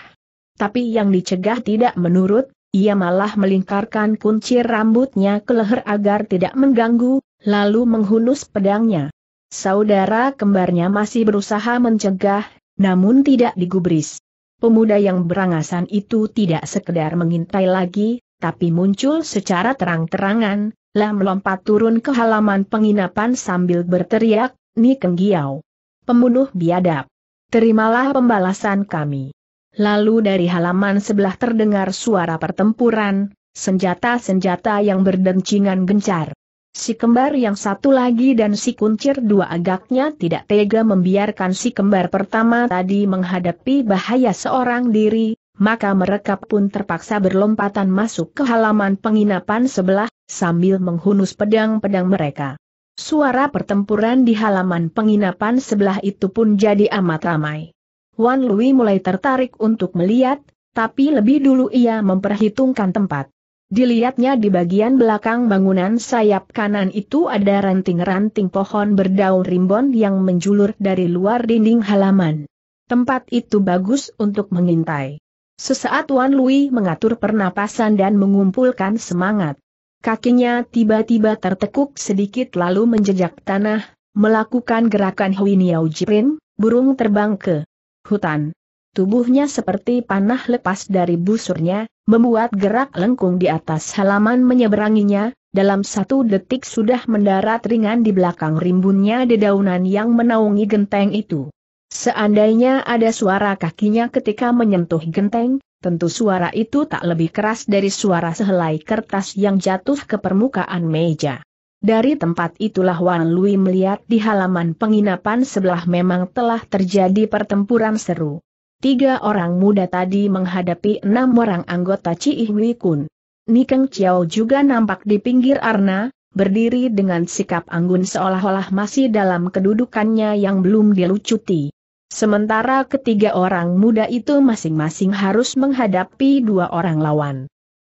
Speaker 1: tapi yang dicegah tidak menurut, ia malah melingkarkan kunci rambutnya ke leher agar tidak mengganggu, lalu menghunus pedangnya. Saudara kembarnya masih berusaha mencegah, namun tidak digubris. Pemuda yang berangasan itu tidak sekedar mengintai lagi, tapi muncul secara terang-terangan, lah melompat turun ke halaman penginapan sambil berteriak, Ni Kenggiau! Pembunuh biadab! Terimalah pembalasan kami! Lalu dari halaman sebelah terdengar suara pertempuran, senjata-senjata yang berdencingan gencar. Si kembar yang satu lagi dan si kuncir dua agaknya tidak tega membiarkan si kembar pertama tadi menghadapi bahaya seorang diri, maka mereka pun terpaksa berlompatan masuk ke halaman penginapan sebelah, sambil menghunus pedang-pedang mereka. Suara pertempuran di halaman penginapan sebelah itu pun jadi amat ramai. Wan Lui mulai tertarik untuk melihat, tapi lebih dulu ia memperhitungkan tempat. Dilihatnya di bagian belakang bangunan sayap kanan itu ada ranting-ranting pohon berdaun rimbon yang menjulur dari luar dinding halaman. Tempat itu bagus untuk mengintai. Sesaat Wan Lui mengatur pernapasan dan mengumpulkan semangat. Kakinya tiba-tiba tertekuk sedikit lalu menjejak tanah, melakukan gerakan Huiniao Jiprin, burung terbang ke hutan. Tubuhnya seperti panah lepas dari busurnya, membuat gerak lengkung di atas halaman menyeberanginya, dalam satu detik sudah mendarat ringan di belakang rimbunnya dedaunan yang menaungi genteng itu. Seandainya ada suara kakinya ketika menyentuh genteng, tentu suara itu tak lebih keras dari suara sehelai kertas yang jatuh ke permukaan meja. Dari tempat itulah Wan Lui melihat di halaman penginapan sebelah memang telah terjadi pertempuran seru. Tiga orang muda tadi menghadapi enam orang anggota Ciihui Kun. Nikeng Chiao juga nampak di pinggir arna, berdiri dengan sikap anggun seolah-olah masih dalam kedudukannya yang belum dilucuti. Sementara ketiga orang muda itu masing-masing harus menghadapi dua orang lawan.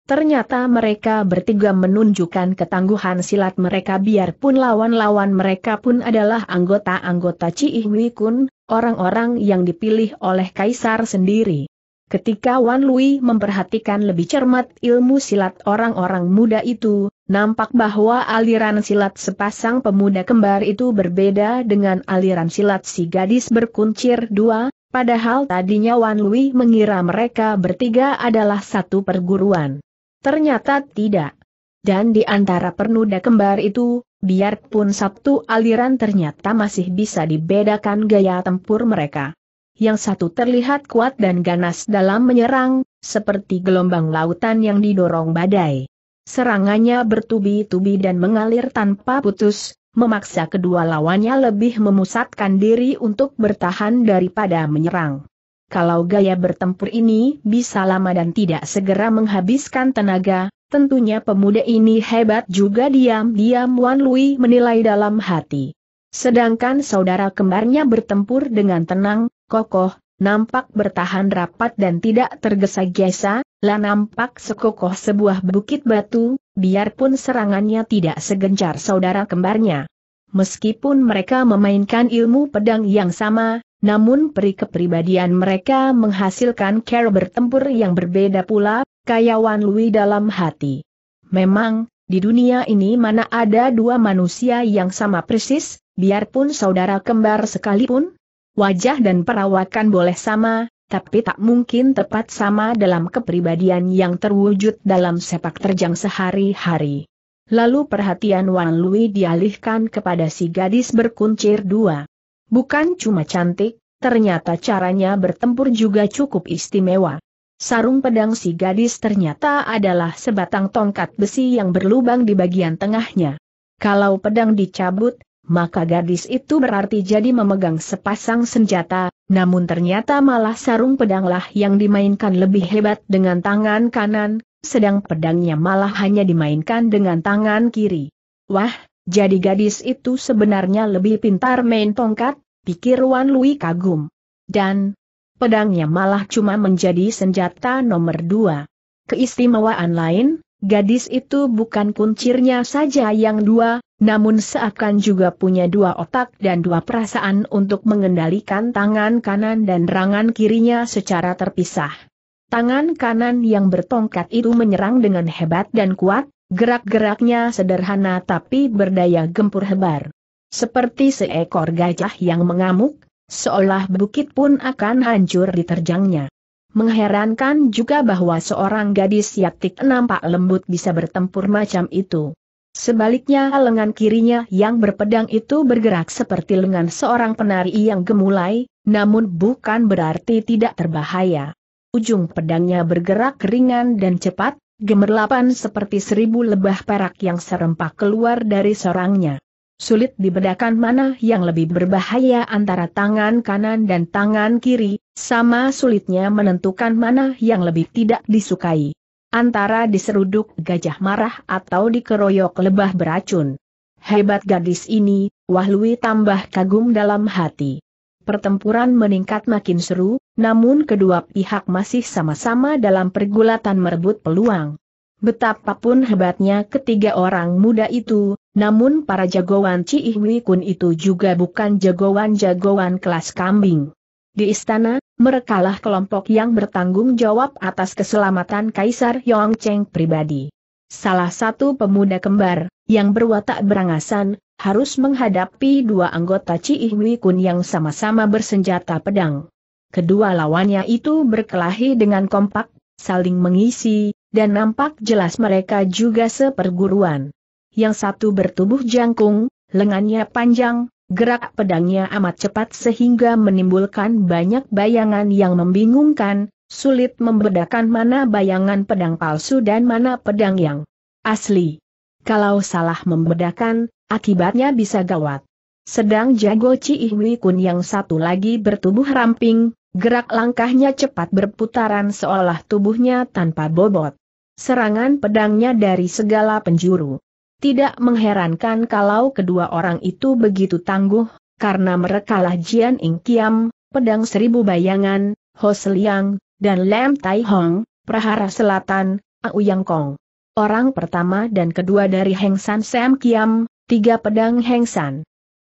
Speaker 1: Ternyata mereka bertiga menunjukkan ketangguhan silat mereka biarpun lawan-lawan mereka pun adalah anggota-anggota Ciihui Kun, orang-orang yang dipilih oleh Kaisar sendiri. Ketika Wan Lui memperhatikan lebih cermat ilmu silat orang-orang muda itu, nampak bahwa aliran silat sepasang pemuda kembar itu berbeda dengan aliran silat si gadis berkuncir dua, padahal tadinya Wan Lui mengira mereka bertiga adalah satu perguruan. Ternyata tidak. Dan di antara pernuda kembar itu, biarpun Sabtu aliran ternyata masih bisa dibedakan gaya tempur mereka. Yang satu terlihat kuat dan ganas dalam menyerang, seperti gelombang lautan yang didorong badai. Serangannya bertubi-tubi dan mengalir tanpa putus, memaksa kedua lawannya lebih memusatkan diri untuk bertahan daripada menyerang kalau gaya bertempur ini bisa lama dan tidak segera menghabiskan tenaga, tentunya pemuda ini hebat juga diam-diam Wan Lui menilai dalam hati. Sedangkan saudara kembarnya bertempur dengan tenang, kokoh, nampak bertahan rapat dan tidak tergesa-gesa, lah nampak sekokoh sebuah bukit batu, biarpun serangannya tidak segencar saudara kembarnya. Meskipun mereka memainkan ilmu pedang yang sama, namun peri kepribadian mereka menghasilkan cara bertempur yang berbeda pula, kayawan Lui dalam hati. Memang, di dunia ini mana ada dua manusia yang sama persis, biarpun saudara kembar sekalipun? Wajah dan perawakan boleh sama, tapi tak mungkin tepat sama dalam kepribadian yang terwujud dalam sepak terjang sehari-hari. Lalu perhatian Wan Lui dialihkan kepada si gadis berkuncir dua. Bukan cuma cantik, ternyata caranya bertempur juga cukup istimewa. Sarung pedang si gadis ternyata adalah sebatang tongkat besi yang berlubang di bagian tengahnya. Kalau pedang dicabut, maka gadis itu berarti jadi memegang sepasang senjata, namun ternyata malah sarung pedanglah yang dimainkan lebih hebat dengan tangan kanan, sedang pedangnya malah hanya dimainkan dengan tangan kiri. Wah, jadi gadis itu sebenarnya lebih pintar main tongkat, pikir Wan Lui kagum. Dan, pedangnya malah cuma menjadi senjata nomor dua. Keistimewaan lain, gadis itu bukan kuncirnya saja yang dua, namun seakan juga punya dua otak dan dua perasaan untuk mengendalikan tangan kanan dan rangan kirinya secara terpisah. Tangan kanan yang bertongkat itu menyerang dengan hebat dan kuat, Gerak-geraknya sederhana tapi berdaya gempur hebar. Seperti seekor gajah yang mengamuk, seolah bukit pun akan hancur diterjangnya. Mengherankan juga bahwa seorang gadis yatik nampak lembut bisa bertempur macam itu. Sebaliknya lengan kirinya yang berpedang itu bergerak seperti lengan seorang penari yang gemulai, namun bukan berarti tidak terbahaya. Ujung pedangnya bergerak ringan dan cepat, gemerlapan seperti seribu lebah perak yang serempak keluar dari sorangnya. Sulit dibedakan mana yang lebih berbahaya antara tangan kanan dan tangan kiri, sama sulitnya menentukan mana yang lebih tidak disukai. Antara diseruduk gajah marah atau dikeroyok lebah beracun. Hebat gadis ini, Wahlui tambah kagum dalam hati pertempuran meningkat makin seru, namun kedua pihak masih sama-sama dalam pergulatan merebut peluang. Betapapun hebatnya ketiga orang muda itu, namun para jagoan Ciihui Kun itu juga bukan jagoan-jagoan kelas kambing. Di istana, merekalah kelompok yang bertanggung jawab atas keselamatan Kaisar Yongcheng pribadi. Salah satu pemuda kembar, yang berwatak berangasan, harus menghadapi dua anggota Ci Kun yang sama-sama bersenjata pedang. Kedua lawannya itu berkelahi dengan kompak, saling mengisi, dan nampak jelas mereka juga seperguruan. Yang satu bertubuh jangkung, lengannya panjang, gerak pedangnya amat cepat sehingga menimbulkan banyak bayangan yang membingungkan, sulit membedakan mana bayangan pedang palsu dan mana pedang yang asli. Kalau salah membedakan, akibatnya bisa gawat. Sedang jago Ci Kun yang satu lagi bertubuh ramping, gerak langkahnya cepat berputaran seolah tubuhnya tanpa bobot. Serangan pedangnya dari segala penjuru. Tidak mengherankan kalau kedua orang itu begitu tangguh, karena merekalah Jian Ing Kiam, pedang seribu bayangan, Ho Seliang, dan Lam Tai Hong, Prahara Selatan, Auyang Kong orang pertama dan kedua dari Heng San Sam Kiam, tiga pedang Heng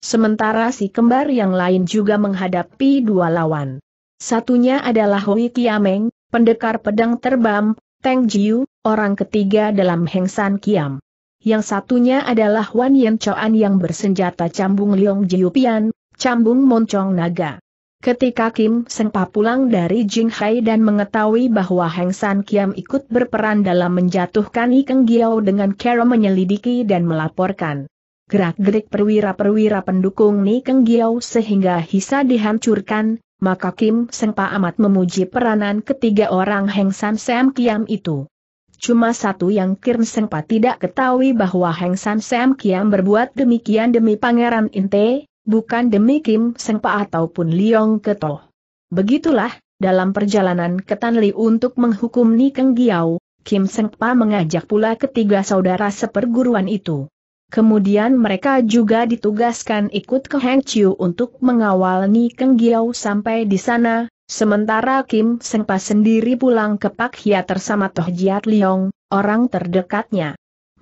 Speaker 1: Sementara si kembar yang lain juga menghadapi dua lawan. Satunya adalah Hui Kiameng, pendekar pedang terbang, Teng Jiu, orang ketiga dalam Heng Kiam. Yang satunya adalah Wan Yen Choan yang bersenjata cambung Liong Pian, cambung moncong naga. Ketika Kim Sengpa pulang dari Jinghai dan mengetahui bahwa Heng San Kiam ikut berperan dalam menjatuhkan Ikeng Giao dengan cara menyelidiki dan melaporkan gerak-gerik perwira-perwira pendukung Nikeng Giao sehingga hisa dihancurkan, maka Kim Sengpa amat memuji peranan ketiga orang Heng San Sam Kiam itu. Cuma satu yang Kim Sengpa tidak ketahui bahwa Heng San Sam Kiam berbuat demikian demi Pangeran Inte, bukan demi Kim Sengpa ataupun Liong Keto. Begitulah, dalam perjalanan ke Tanli untuk menghukum Ni Keng Giau, Kim Sengpa mengajak pula ketiga saudara seperguruan itu. Kemudian mereka juga ditugaskan ikut ke Heng Chiu untuk mengawal Ni Keng Giau sampai di sana, Sementara Kim Sengpa sendiri pulang ke Pak Hia tersama Toh Jiat Liong, orang terdekatnya.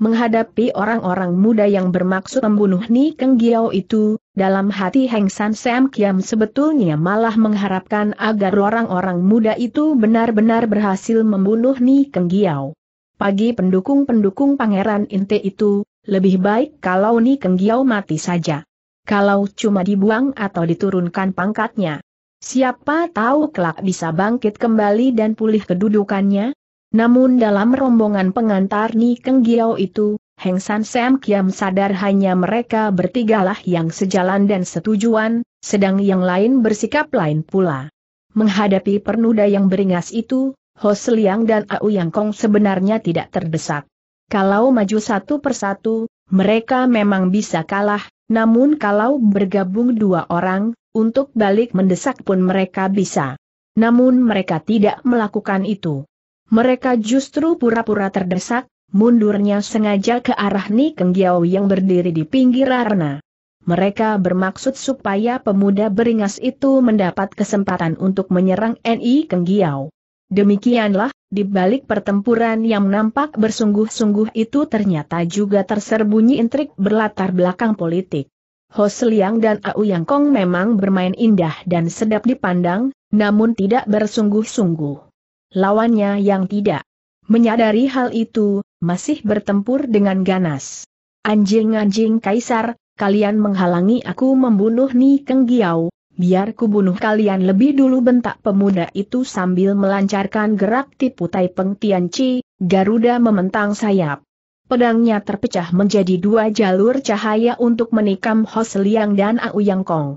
Speaker 1: Menghadapi orang-orang muda yang bermaksud membunuh Ni Keng Giao itu, dalam hati Heng San Sam Kiam sebetulnya malah mengharapkan agar orang-orang muda itu benar-benar berhasil membunuh Ni Keng Giao. Pagi pendukung-pendukung Pangeran Inte itu, lebih baik kalau Ni Keng Giao mati saja. Kalau cuma dibuang atau diturunkan pangkatnya. Siapa tahu kelak bisa bangkit kembali dan pulih kedudukannya, namun dalam rombongan pengantar Ni Keng itu, Heng San Sam Kiam sadar hanya mereka bertigalah yang sejalan dan setujuan, sedang yang lain bersikap lain pula. Menghadapi pernuda yang beringas itu, Ho Seliang dan Au Yang Kong sebenarnya tidak terdesak. Kalau maju satu persatu, mereka memang bisa kalah, namun kalau bergabung dua orang, untuk balik mendesak pun mereka bisa. Namun mereka tidak melakukan itu. Mereka justru pura-pura terdesak, mundurnya sengaja ke arah Ni Keng Giao yang berdiri di pinggir arena. Mereka bermaksud supaya pemuda beringas itu mendapat kesempatan untuk menyerang Ni Keng Giao. Demikianlah, di balik pertempuran yang nampak bersungguh-sungguh itu ternyata juga terserbunyi intrik berlatar belakang politik. Ho Seliang dan Au Yang Kong memang bermain indah dan sedap dipandang, namun tidak bersungguh-sungguh lawannya yang tidak menyadari hal itu, masih bertempur dengan ganas. Anjing-anjing kaisar, kalian menghalangi aku membunuh Ni Keng Giau, biar kubunuh kalian lebih dulu bentak pemuda itu sambil melancarkan gerak tipu tai Peng Tian Chi, Garuda mementang sayap. Pedangnya terpecah menjadi dua jalur cahaya untuk menikam Hos Liang dan Au Yang Kong.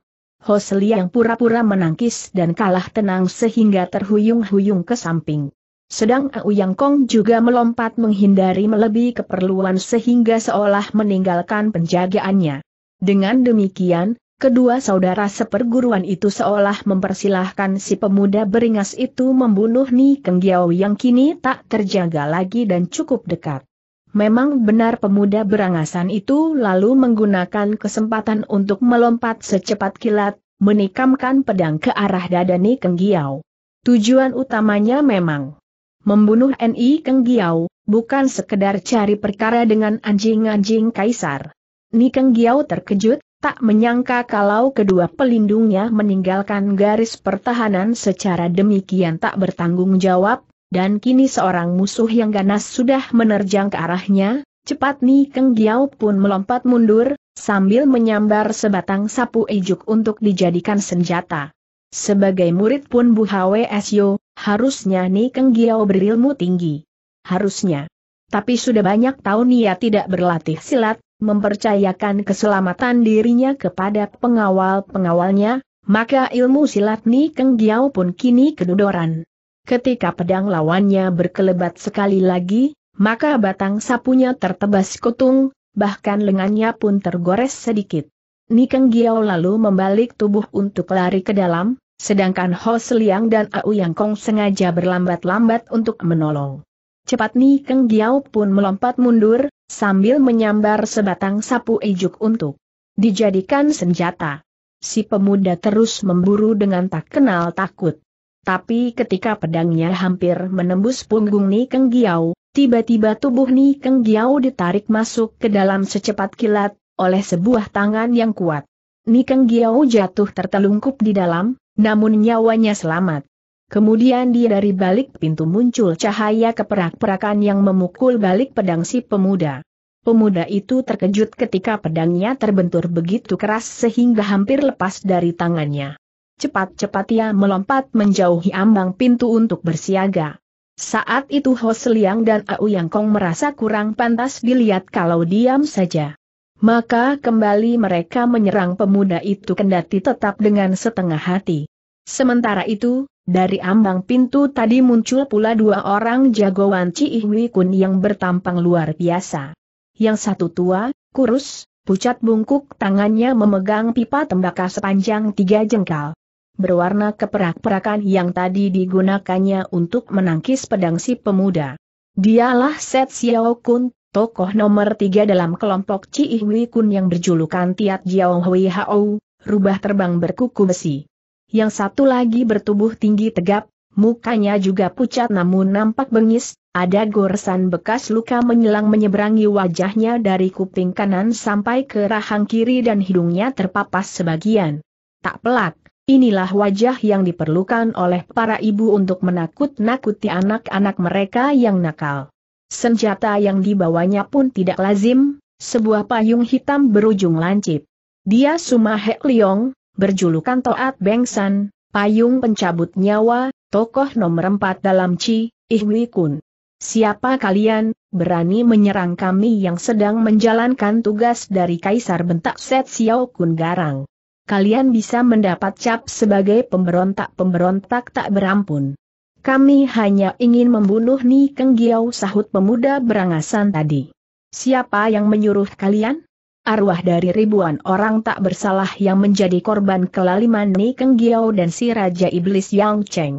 Speaker 1: Hosli yang pura-pura menangkis dan kalah tenang sehingga terhuyung-huyung ke samping. Sedang Au Yang Kong juga melompat menghindari melebihi keperluan sehingga seolah meninggalkan penjagaannya. Dengan demikian, kedua saudara seperguruan itu seolah mempersilahkan si pemuda beringas itu membunuh Ni Kenggiao yang kini tak terjaga lagi dan cukup dekat. Memang benar pemuda berangasan itu lalu menggunakan kesempatan untuk melompat secepat kilat, menikamkan pedang ke arah dada Ni Kenggiao. Tujuan utamanya memang membunuh Ni Kenggiao, bukan sekedar cari perkara dengan anjing-anjing kaisar. Ni Kenggiao terkejut, tak menyangka kalau kedua pelindungnya meninggalkan garis pertahanan secara demikian tak bertanggung jawab, dan kini seorang musuh yang ganas sudah menerjang ke arahnya, cepat nih, Keng Giao pun melompat mundur, sambil menyambar sebatang sapu ijuk untuk dijadikan senjata. Sebagai murid pun Bu Hwe Sio, harusnya nih Keng Giao berilmu tinggi. Harusnya. Tapi sudah banyak tahun ia tidak berlatih silat, mempercayakan keselamatan dirinya kepada pengawal-pengawalnya, maka ilmu silat Ni Keng Giao pun kini kedudoran. Ketika pedang lawannya berkelebat sekali lagi, maka batang sapunya tertebas kutung, bahkan lengannya pun tergores sedikit. Nikeng Giao lalu membalik tubuh untuk lari ke dalam, sedangkan Ho Seliang dan Au Yang Kong sengaja berlambat-lambat untuk menolong. Cepat Nikeng Giao pun melompat mundur, sambil menyambar sebatang sapu ejuk untuk dijadikan senjata. Si pemuda terus memburu dengan tak kenal takut. Tapi ketika pedangnya hampir menembus punggung Nikeng Keng Giau, tiba-tiba tubuh Nikeng Keng Giau ditarik masuk ke dalam secepat kilat, oleh sebuah tangan yang kuat. Nikeng Keng Giau jatuh tertelungkup di dalam, namun nyawanya selamat. Kemudian di dari balik pintu muncul cahaya keperak-perakan yang memukul balik pedang si pemuda. Pemuda itu terkejut ketika pedangnya terbentur begitu keras sehingga hampir lepas dari tangannya. Cepat-cepat ia melompat menjauhi ambang pintu untuk bersiaga. Saat itu Ho Seliang dan Au Yang Kong merasa kurang pantas dilihat kalau diam saja. Maka kembali mereka menyerang pemuda itu kendati tetap dengan setengah hati. Sementara itu, dari ambang pintu tadi muncul pula dua orang jagoan Ci Kun yang bertampang luar biasa. Yang satu tua, kurus, pucat bungkuk tangannya memegang pipa tembaka sepanjang tiga jengkal berwarna keperak-perakan yang tadi digunakannya untuk menangkis pedang si pemuda. Dialah Set Xiao Kun, tokoh nomor tiga dalam kelompok Ci Kun yang berjulukan Tiat Jiao Hui Hao, rubah terbang berkuku besi. Yang satu lagi bertubuh tinggi tegap, mukanya juga pucat namun nampak bengis, ada goresan bekas luka menyelang menyeberangi wajahnya dari kuping kanan sampai ke rahang kiri dan hidungnya terpapas sebagian. Tak pelak, Inilah wajah yang diperlukan oleh para ibu untuk menakut-nakuti anak-anak mereka yang nakal. Senjata yang dibawanya pun tidak lazim, sebuah payung hitam berujung lancip. Dia Suma Hek Leong, berjulukan Toat Bengsan, payung pencabut nyawa, tokoh nomor empat dalam Ci, Ihwi Kun. Siapa kalian, berani menyerang kami yang sedang menjalankan tugas dari Kaisar bentak Set Xiao Kun Garang kalian bisa mendapat cap sebagai pemberontak-pemberontak tak berampun. Kami hanya ingin membunuh Ni Keng Giau sahut pemuda berangasan tadi. Siapa yang menyuruh kalian? Arwah dari ribuan orang tak bersalah yang menjadi korban kelaliman Ni Keng Giau dan si Raja Iblis Yang Cheng.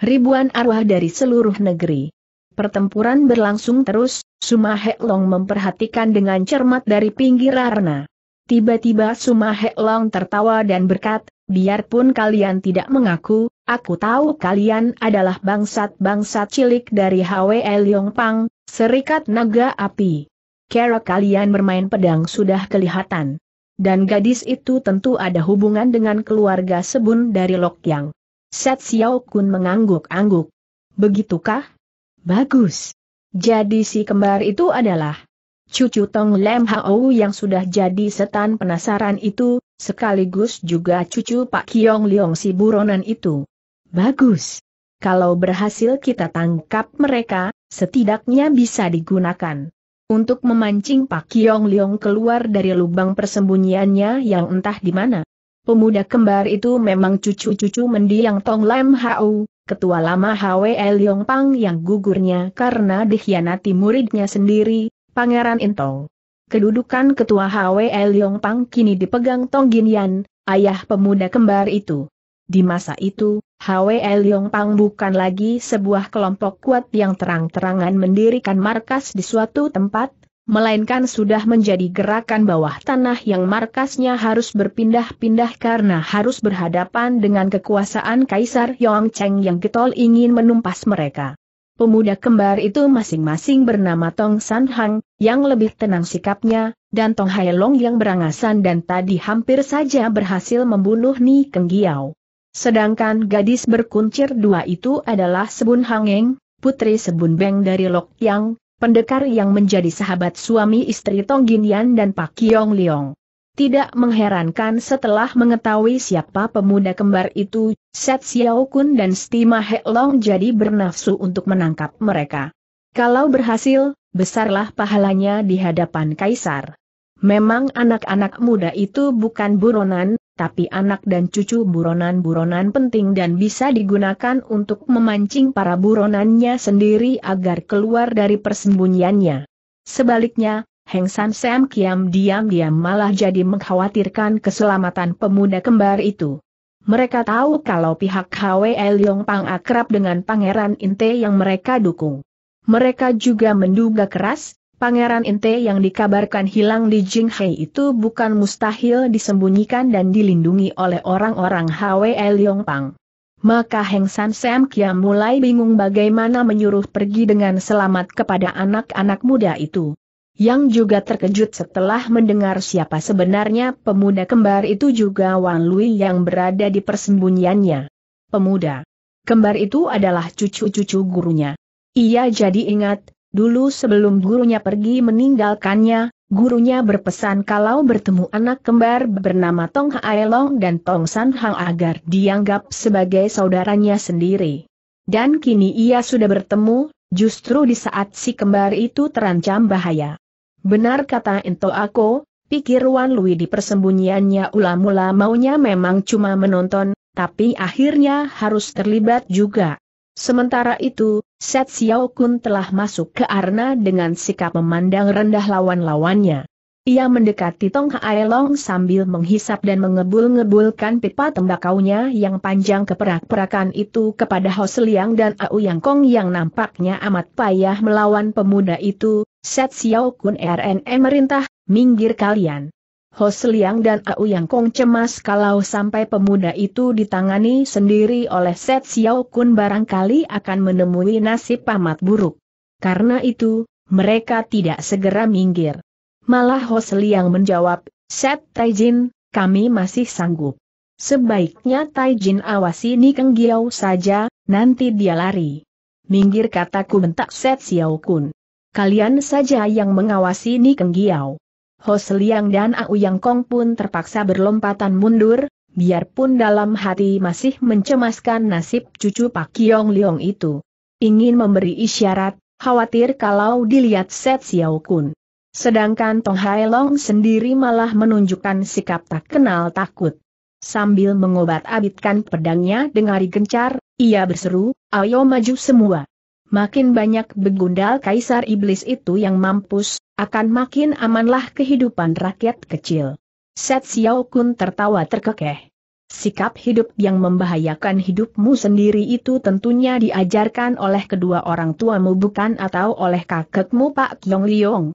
Speaker 1: Ribuan arwah dari seluruh negeri. Pertempuran berlangsung terus, Suma Heklong memperhatikan dengan cermat dari pinggir arena. Tiba-tiba Suma Long tertawa dan berkat, biarpun kalian tidak mengaku, aku tahu kalian adalah bangsat-bangsat cilik dari Yong Pang, Serikat Naga Api. Kera kalian bermain pedang sudah kelihatan. Dan gadis itu tentu ada hubungan dengan keluarga sebun dari Lok Yang. Set Xiao Kun mengangguk-angguk. Begitukah? Bagus. Jadi si kembar itu adalah Cucu Tong Lem Hao yang sudah jadi setan penasaran itu, sekaligus juga cucu Pak Kiong Liong si buronan itu. Bagus. Kalau berhasil kita tangkap mereka, setidaknya bisa digunakan. Untuk memancing Pak Kiong Liong keluar dari lubang persembunyiannya yang entah di mana. Pemuda kembar itu memang cucu-cucu mendiang Tong Lem Hao, ketua lama HWL Yong Pang yang gugurnya karena dikhianati muridnya sendiri, Pangeran Intong. Kedudukan ketua HWE Yong Pang kini dipegang Tong Ginian, ayah pemuda kembar itu. Di masa itu, HWE Yong Pang bukan lagi sebuah kelompok kuat yang terang-terangan mendirikan markas di suatu tempat, melainkan sudah menjadi gerakan bawah tanah yang markasnya harus berpindah-pindah karena harus berhadapan dengan kekuasaan Kaisar Yong Cheng yang getol ingin menumpas mereka. Pemuda kembar itu masing-masing bernama Tong San Hang, yang lebih tenang sikapnya, dan Tong Hai Long yang berangasan dan tadi hampir saja berhasil membunuh Ni Keng Giao. Sedangkan gadis berkuncir dua itu adalah Sebun Hangeng, putri Sebun Beng dari Lok Yang, pendekar yang menjadi sahabat suami istri Tong Ginian dan Pak Kiong Liong. Tidak mengherankan setelah mengetahui siapa pemuda kembar itu, Set Xiao Kun dan Stima He Long jadi bernafsu untuk menangkap mereka. Kalau berhasil, besarlah pahalanya di hadapan kaisar. Memang anak-anak muda itu bukan buronan, tapi anak dan cucu buronan-buronan penting dan bisa digunakan untuk memancing para buronannya sendiri agar keluar dari persembunyiannya. Sebaliknya, Heng San Sam Kiam diam-diam malah jadi mengkhawatirkan keselamatan pemuda kembar itu. Mereka tahu kalau pihak HWL Yong Pang akrab dengan Pangeran Inte yang mereka dukung. Mereka juga menduga keras, Pangeran Inte yang dikabarkan hilang di Jinghai itu bukan mustahil disembunyikan dan dilindungi oleh orang-orang HWL Yong Pang. Maka Heng San Sam Kiam mulai bingung bagaimana menyuruh pergi dengan selamat kepada anak-anak muda itu yang juga terkejut setelah mendengar siapa sebenarnya pemuda kembar itu juga Wan Lui yang berada di persembunyiannya. Pemuda kembar itu adalah cucu-cucu gurunya. Ia jadi ingat, dulu sebelum gurunya pergi meninggalkannya, gurunya berpesan kalau bertemu anak kembar bernama Tong Haelong dan Tong San Hang agar dianggap sebagai saudaranya sendiri. Dan kini ia sudah bertemu, justru di saat si kembar itu terancam bahaya. Benar kata Ento Ako, pikir Wan Lui di persembunyiannya ulamula maunya memang cuma menonton, tapi akhirnya harus terlibat juga. Sementara itu, Set Xiao Kun telah masuk ke arena dengan sikap memandang rendah lawan-lawannya. Ia mendekati Tong Long sambil menghisap dan mengebul-ngebulkan pipa tembakaunya yang panjang keperak-perakan itu kepada Ho Seliang dan Au Yang Kong yang nampaknya amat payah melawan pemuda itu, Set Xiao Kun RNN e merintah, minggir kalian. Ho Liang dan Au Yang Kong cemas kalau sampai pemuda itu ditangani sendiri oleh Set Xiao Kun barangkali akan menemui nasib amat buruk. Karena itu, mereka tidak segera minggir. Malah Ho Liang menjawab, Set Taijin, kami masih sanggup. Sebaiknya Taijin awasi Nikeng Giao saja, nanti dia lari. Minggir kataku bentak Set Xiao Kun. Kalian saja yang mengawasi Ni Giao. Ho Seliang dan Au Yang Kong pun terpaksa berlompatan mundur, biarpun dalam hati masih mencemaskan nasib cucu Pak Kiong Liong itu. Ingin memberi isyarat, khawatir kalau dilihat Set Xiao Kun. Sedangkan Tong Hai Long sendiri malah menunjukkan sikap tak kenal takut. Sambil mengobat-abitkan pedangnya dengan gencar, ia berseru, ayo maju semua. Makin banyak begundal kaisar iblis itu yang mampus, akan makin amanlah kehidupan rakyat kecil. Set Xiao Kun tertawa terkekeh. Sikap hidup yang membahayakan hidupmu sendiri itu tentunya diajarkan oleh kedua orang tuamu bukan atau oleh kakekmu Pak Kyong Liong.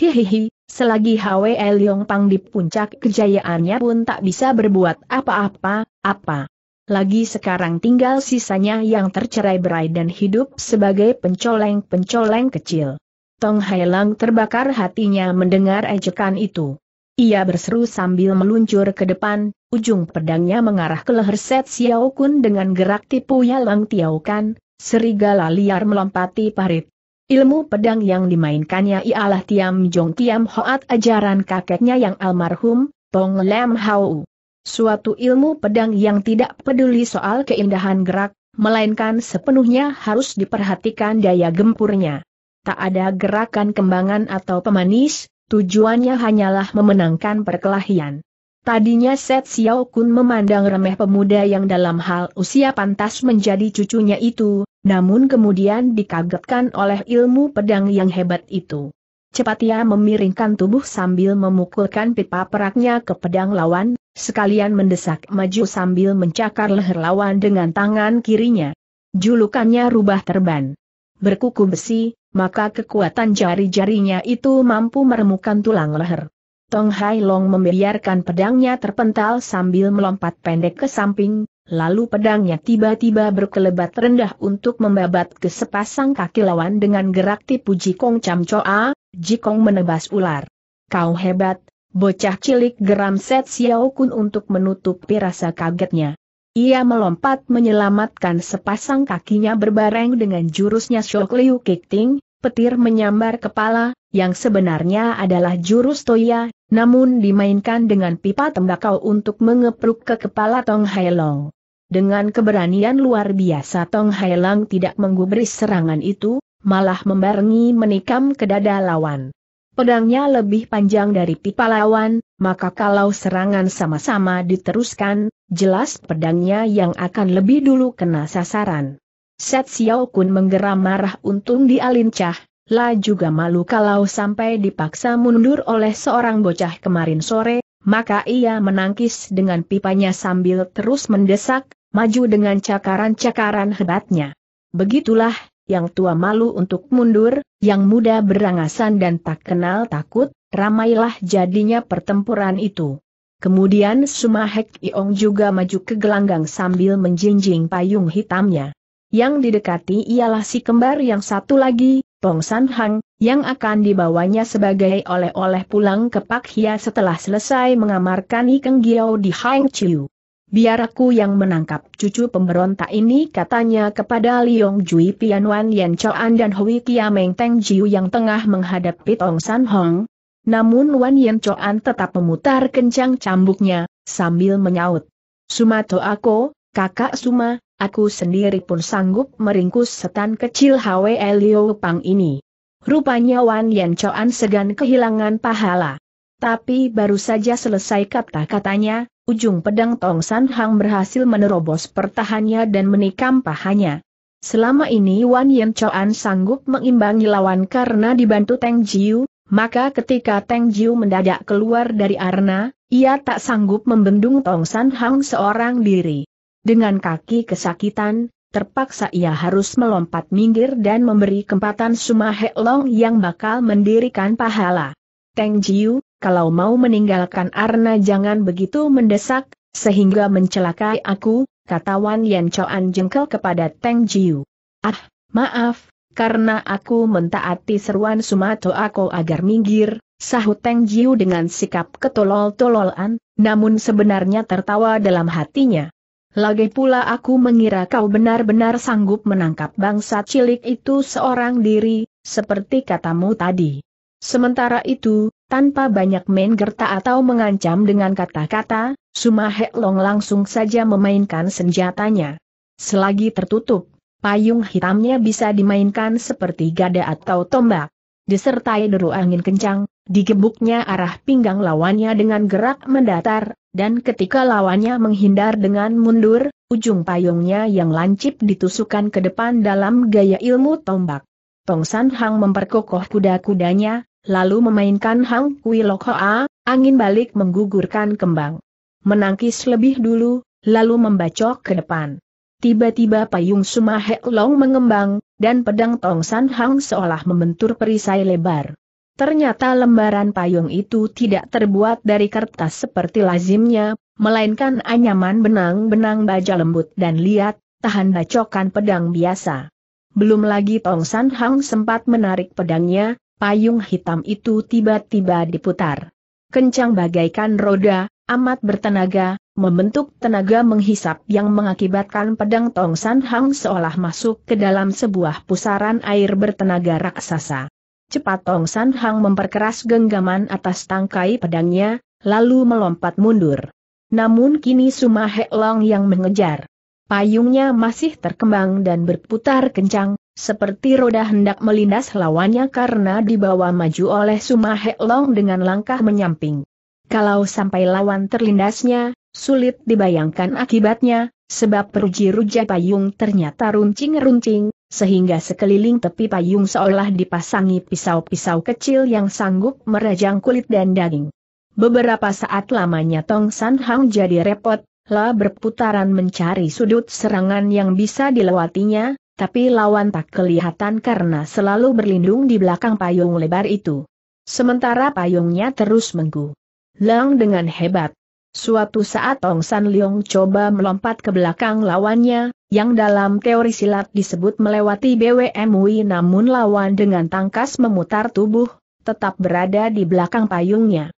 Speaker 1: Hihihi, selagi Hwe Liong Pang di puncak kejayaannya pun tak bisa berbuat apa-apa, apa lagi sekarang tinggal sisanya yang tercerai berai dan hidup sebagai pencoleng-pencoleng kecil. Tong Hai Lang terbakar hatinya mendengar ejekan itu. Ia berseru sambil meluncur ke depan, ujung pedangnya mengarah ke leher Set Xiao Kun dengan gerak tipu Yalang Tiao Kan, serigala liar melompati parit. Ilmu pedang yang dimainkannya ialah Tiam Jong Tiam Hoat ajaran kakeknya yang almarhum, Tong Lem Hau suatu ilmu pedang yang tidak peduli soal keindahan gerak, melainkan sepenuhnya harus diperhatikan daya gempurnya. Tak ada gerakan kembangan atau pemanis, tujuannya hanyalah memenangkan perkelahian. Tadinya Set Xiao Kun memandang remeh pemuda yang dalam hal usia pantas menjadi cucunya itu, namun kemudian dikagetkan oleh ilmu pedang yang hebat itu. Cepat ia memiringkan tubuh sambil memukulkan pipa peraknya ke pedang lawan, sekalian mendesak maju sambil mencakar leher lawan dengan tangan kirinya. Julukannya rubah terban. Berkuku besi, maka kekuatan jari-jarinya itu mampu meremukan tulang leher. Tong Hai Long membiarkan pedangnya terpental sambil melompat pendek ke samping, lalu pedangnya tiba-tiba berkelebat rendah untuk membabat ke sepasang kaki lawan dengan gerak tipu Jikong camcoa, Choa, Jikong menebas ular. Kau hebat, Bocah cilik geram Set Xiao Kun untuk menutupi rasa kagetnya. Ia melompat menyelamatkan sepasang kakinya berbareng dengan jurusnya Shok Liu Kiting, petir menyambar kepala, yang sebenarnya adalah jurus Toya, namun dimainkan dengan pipa tembakau untuk mengepruk ke kepala Tong Hailong. Dengan keberanian luar biasa Tong Hailong tidak menggubris serangan itu, malah membarengi menikam ke dada lawan pedangnya lebih panjang dari pipa lawan, maka kalau serangan sama-sama diteruskan, jelas pedangnya yang akan lebih dulu kena sasaran. Set Xiao Kun menggeram marah untung di Alincah, La juga malu kalau sampai dipaksa mundur oleh seorang bocah kemarin sore, maka ia menangkis dengan pipanya sambil terus mendesak, maju dengan cakaran-cakaran hebatnya. Begitulah, yang tua malu untuk mundur, yang muda berangasan dan tak kenal takut, ramailah jadinya pertempuran itu. Kemudian Sumahek Iong juga maju ke gelanggang sambil menjinjing payung hitamnya. Yang didekati ialah si kembar yang satu lagi, Tong San Hang, yang akan dibawanya sebagai oleh-oleh pulang ke Pak Hia setelah selesai mengamarkan Ikeng giao di Hang Chiu. Biar aku yang menangkap cucu pemberontak ini katanya kepada Liong Jui Wan Yan Choan dan Hui Meng Teng Jiu yang tengah menghadapi Tong San Hong. Namun Wan Yan Choan tetap memutar kencang cambuknya, sambil menyaut. Sumato aku, kakak Suma, aku sendiri pun sanggup meringkus setan kecil Hwe Lio Pang ini. Rupanya Wan Yan Choan segan kehilangan pahala. Tapi baru saja selesai kata-katanya, Ujung pedang Tong San Hang berhasil menerobos pertahannya dan menikam pahanya. Selama ini Wan Yen Choan sanggup mengimbangi lawan karena dibantu Teng Jiu, maka ketika Teng Jiu mendadak keluar dari arna, ia tak sanggup membendung Tong San Hang seorang diri. Dengan kaki kesakitan, terpaksa ia harus melompat minggir dan memberi kempatan Suma He Long yang bakal mendirikan pahala. Teng Jiu, kalau mau meninggalkan Arna jangan begitu mendesak, sehingga mencelakai aku, kata Wan Yan Choan jengkel kepada Teng Jiu. Ah, maaf, karena aku mentaati seruan Sumato aku agar minggir, sahut Teng Jiu dengan sikap ketolol-tololan, namun sebenarnya tertawa dalam hatinya. Lagi pula aku mengira kau benar-benar sanggup menangkap bangsa cilik itu seorang diri, seperti katamu tadi. Sementara itu, tanpa banyak main gerta atau mengancam dengan kata-kata, Suma Long langsung saja memainkan senjatanya. Selagi tertutup, payung hitamnya bisa dimainkan seperti gada atau tombak. Disertai deru angin kencang, digebuknya arah pinggang lawannya dengan gerak mendatar, dan ketika lawannya menghindar dengan mundur, ujung payungnya yang lancip ditusukkan ke depan dalam gaya ilmu tombak. Tong San Hang memperkokoh kuda-kudanya, lalu memainkan Hang Kui Lok Hoa, angin balik menggugurkan kembang. Menangkis lebih dulu, lalu membacok ke depan. Tiba-tiba payung Sumahek Long mengembang, dan pedang Tong San Hang seolah membentur perisai lebar. Ternyata lembaran payung itu tidak terbuat dari kertas seperti lazimnya, melainkan anyaman benang-benang baja lembut dan liat, tahan bacokan pedang biasa. Belum lagi Tong San Hang sempat menarik pedangnya, payung hitam itu tiba-tiba diputar. Kencang bagaikan roda, amat bertenaga, membentuk tenaga menghisap yang mengakibatkan pedang Tong San Hang seolah masuk ke dalam sebuah pusaran air bertenaga raksasa. Cepat Tong San Hang memperkeras genggaman atas tangkai pedangnya, lalu melompat mundur. Namun kini Suma He Long yang mengejar payungnya masih terkembang dan berputar kencang, seperti roda hendak melindas lawannya karena dibawa maju oleh Sumahek Long dengan langkah menyamping. Kalau sampai lawan terlindasnya, sulit dibayangkan akibatnya, sebab peruji ruja payung ternyata runcing-runcing, sehingga sekeliling tepi payung seolah dipasangi pisau-pisau kecil yang sanggup merajang kulit dan daging. Beberapa saat lamanya Tong San Hang jadi repot, La berputaran mencari sudut serangan yang bisa dilewatinya, tapi lawan tak kelihatan karena selalu berlindung di belakang payung lebar itu. Sementara payungnya terus menggu. Lang dengan hebat. Suatu saat Tong San Leong coba melompat ke belakang lawannya, yang dalam teori silat disebut melewati BWMUI namun lawan dengan tangkas memutar tubuh, tetap berada di belakang payungnya.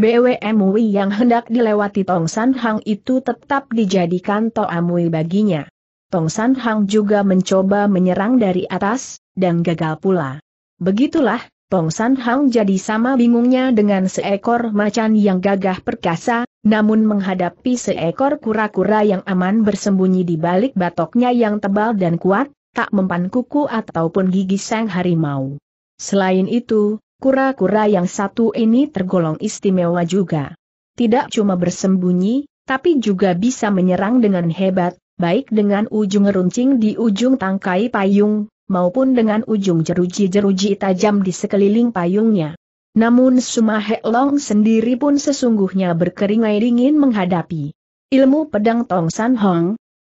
Speaker 1: BWMUI yang hendak dilewati Tong San Hang itu tetap dijadikan Toamui baginya. Tong San Hang juga mencoba menyerang dari atas, dan gagal pula. Begitulah, Tong San Hang jadi sama bingungnya dengan seekor macan yang gagah perkasa, namun menghadapi seekor kura-kura yang aman bersembunyi di balik batoknya yang tebal dan kuat, tak mempan kuku ataupun gigi sang harimau. Selain itu, kura-kura yang satu ini tergolong istimewa juga. Tidak cuma bersembunyi, tapi juga bisa menyerang dengan hebat, baik dengan ujung runcing di ujung tangkai payung, maupun dengan ujung jeruji-jeruji tajam di sekeliling payungnya. Namun Sumahe Long sendiri pun sesungguhnya berkeringai dingin menghadapi ilmu pedang Tong San Hong.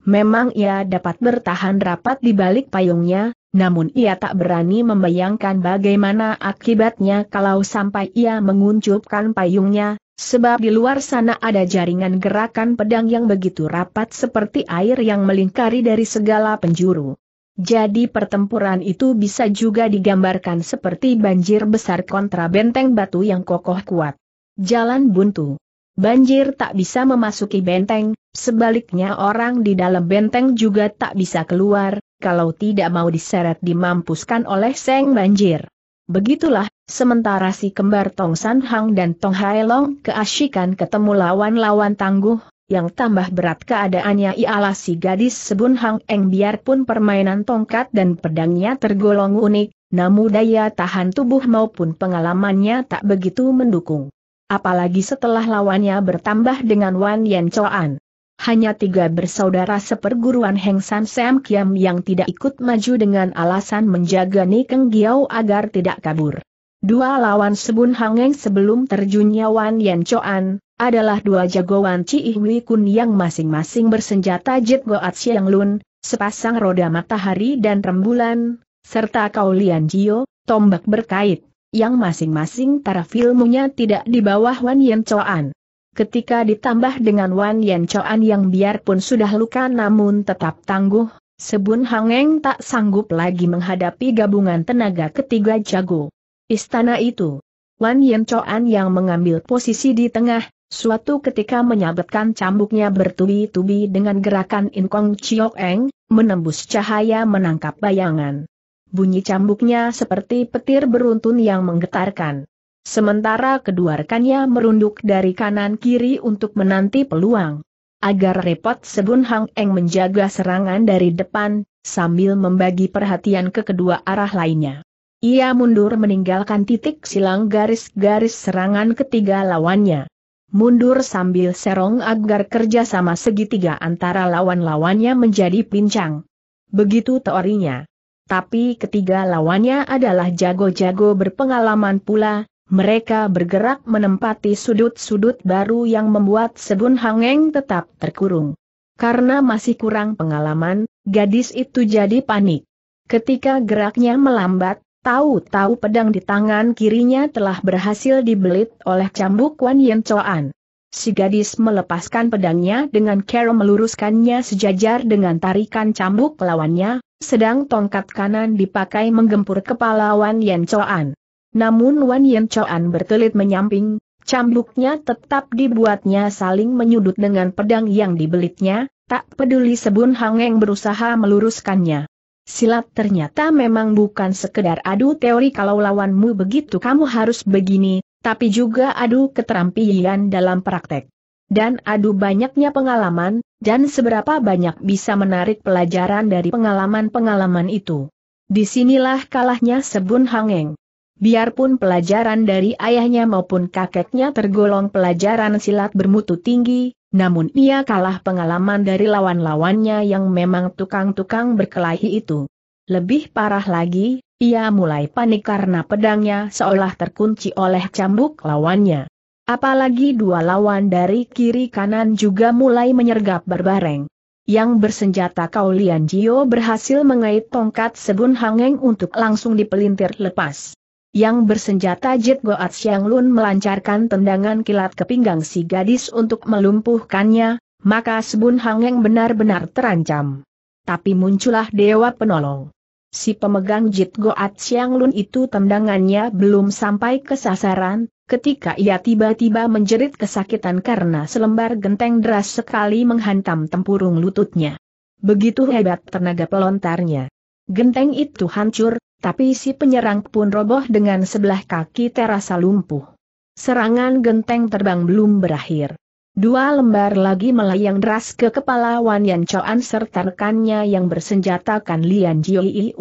Speaker 1: Memang ia dapat bertahan rapat di balik payungnya, namun ia tak berani membayangkan bagaimana akibatnya kalau sampai ia menguncupkan payungnya, sebab di luar sana ada jaringan gerakan pedang yang begitu rapat seperti air yang melingkari dari segala penjuru. Jadi pertempuran itu bisa juga digambarkan seperti banjir besar kontra benteng batu yang kokoh kuat. Jalan buntu. Banjir tak bisa memasuki benteng, Sebaliknya orang di dalam benteng juga tak bisa keluar, kalau tidak mau diseret dimampuskan oleh seng banjir. Begitulah, sementara si kembar Tong San Hang dan Tong Hai Long keasyikan ketemu lawan-lawan tangguh, yang tambah berat keadaannya ialah si gadis Sebun Hang Eng biarpun permainan tongkat dan pedangnya tergolong unik, namun daya tahan tubuh maupun pengalamannya tak begitu mendukung. Apalagi setelah lawannya bertambah dengan Wan Yan Choan hanya tiga bersaudara seperguruan Heng San Sam Kiam yang tidak ikut maju dengan alasan menjaga Nikeng Giao agar tidak kabur. Dua lawan Sebun Hangeng sebelum terjunnya Wan Yan Choan, adalah dua jagoan Chi Kun yang masing-masing bersenjata Jet Goat Siang Lun, sepasang roda matahari dan rembulan, serta Kaulian Jio, tombak berkait, yang masing-masing taraf ilmunya tidak di bawah Wan Yan Choan ketika ditambah dengan Wan Yan Choan yang biarpun sudah luka namun tetap tangguh, Sebun Eng tak sanggup lagi menghadapi gabungan tenaga ketiga jago. Istana itu, Wan Yan Choan yang mengambil posisi di tengah, suatu ketika menyabetkan cambuknya bertubi-tubi dengan gerakan In Kong Chiok Eng, menembus cahaya menangkap bayangan. Bunyi cambuknya seperti petir beruntun yang menggetarkan. Sementara kedua rekannya merunduk dari kanan kiri untuk menanti peluang. Agar repot Sebun Hang Eng menjaga serangan dari depan, sambil membagi perhatian ke kedua arah lainnya. Ia mundur meninggalkan titik silang garis-garis serangan ketiga lawannya. Mundur sambil serong agar kerjasama segitiga antara lawan-lawannya menjadi pincang. Begitu teorinya. Tapi ketiga lawannya adalah jago-jago berpengalaman pula, mereka bergerak menempati sudut-sudut baru yang membuat Sebun Hangeng tetap terkurung. Karena masih kurang pengalaman, gadis itu jadi panik. Ketika geraknya melambat, tahu-tahu pedang di tangan kirinya telah berhasil dibelit oleh cambuk Wan Yen Choan. Si gadis melepaskan pedangnya dengan cara meluruskannya sejajar dengan tarikan cambuk lawannya, sedang tongkat kanan dipakai menggempur kepala Wan Yen Choan. Namun Wan Yen Choan berkelit menyamping, cambuknya tetap dibuatnya saling menyudut dengan pedang yang dibelitnya, tak peduli sebun Hangeng berusaha meluruskannya. Silat ternyata memang bukan sekedar adu teori kalau lawanmu begitu kamu harus begini, tapi juga adu keterampilan dalam praktek. Dan adu banyaknya pengalaman, dan seberapa banyak bisa menarik pelajaran dari pengalaman-pengalaman itu. Disinilah kalahnya sebun Hangeng. Biarpun pelajaran dari ayahnya maupun kakeknya tergolong pelajaran silat bermutu tinggi, namun ia kalah pengalaman dari lawan-lawannya yang memang tukang-tukang berkelahi itu. Lebih parah lagi, ia mulai panik karena pedangnya seolah terkunci oleh cambuk lawannya. Apalagi dua lawan dari kiri kanan juga mulai menyergap berbareng. Yang bersenjata Kau Jio berhasil mengait tongkat sebun hangeng untuk langsung dipelintir lepas yang bersenjata Jet Goat Siang Lun melancarkan tendangan kilat ke pinggang si gadis untuk melumpuhkannya, maka Sebun Hangeng benar-benar terancam. Tapi muncullah dewa penolong. Si pemegang Jit Goat Siang Lun itu tendangannya belum sampai ke sasaran, ketika ia tiba-tiba menjerit kesakitan karena selembar genteng deras sekali menghantam tempurung lututnya. Begitu hebat tenaga pelontarnya. Genteng itu hancur, tapi si penyerang pun roboh dengan sebelah kaki terasa lumpuh. Serangan genteng terbang belum berakhir. Dua lembar lagi melayang deras ke kepala Wan Yan Choan serta rekannya yang bersenjatakan Lian Jiu.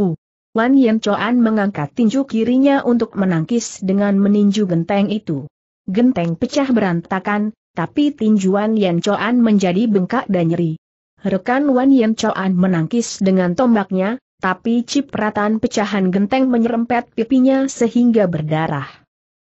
Speaker 1: Wan Yan Choan mengangkat tinju kirinya untuk menangkis dengan meninju genteng itu. Genteng pecah berantakan, tapi tinjuan Yan Choan menjadi bengkak dan nyeri. Rekan Wan Yan Choan menangkis dengan tombaknya, tapi cipratan pecahan genteng menyerempet pipinya sehingga berdarah.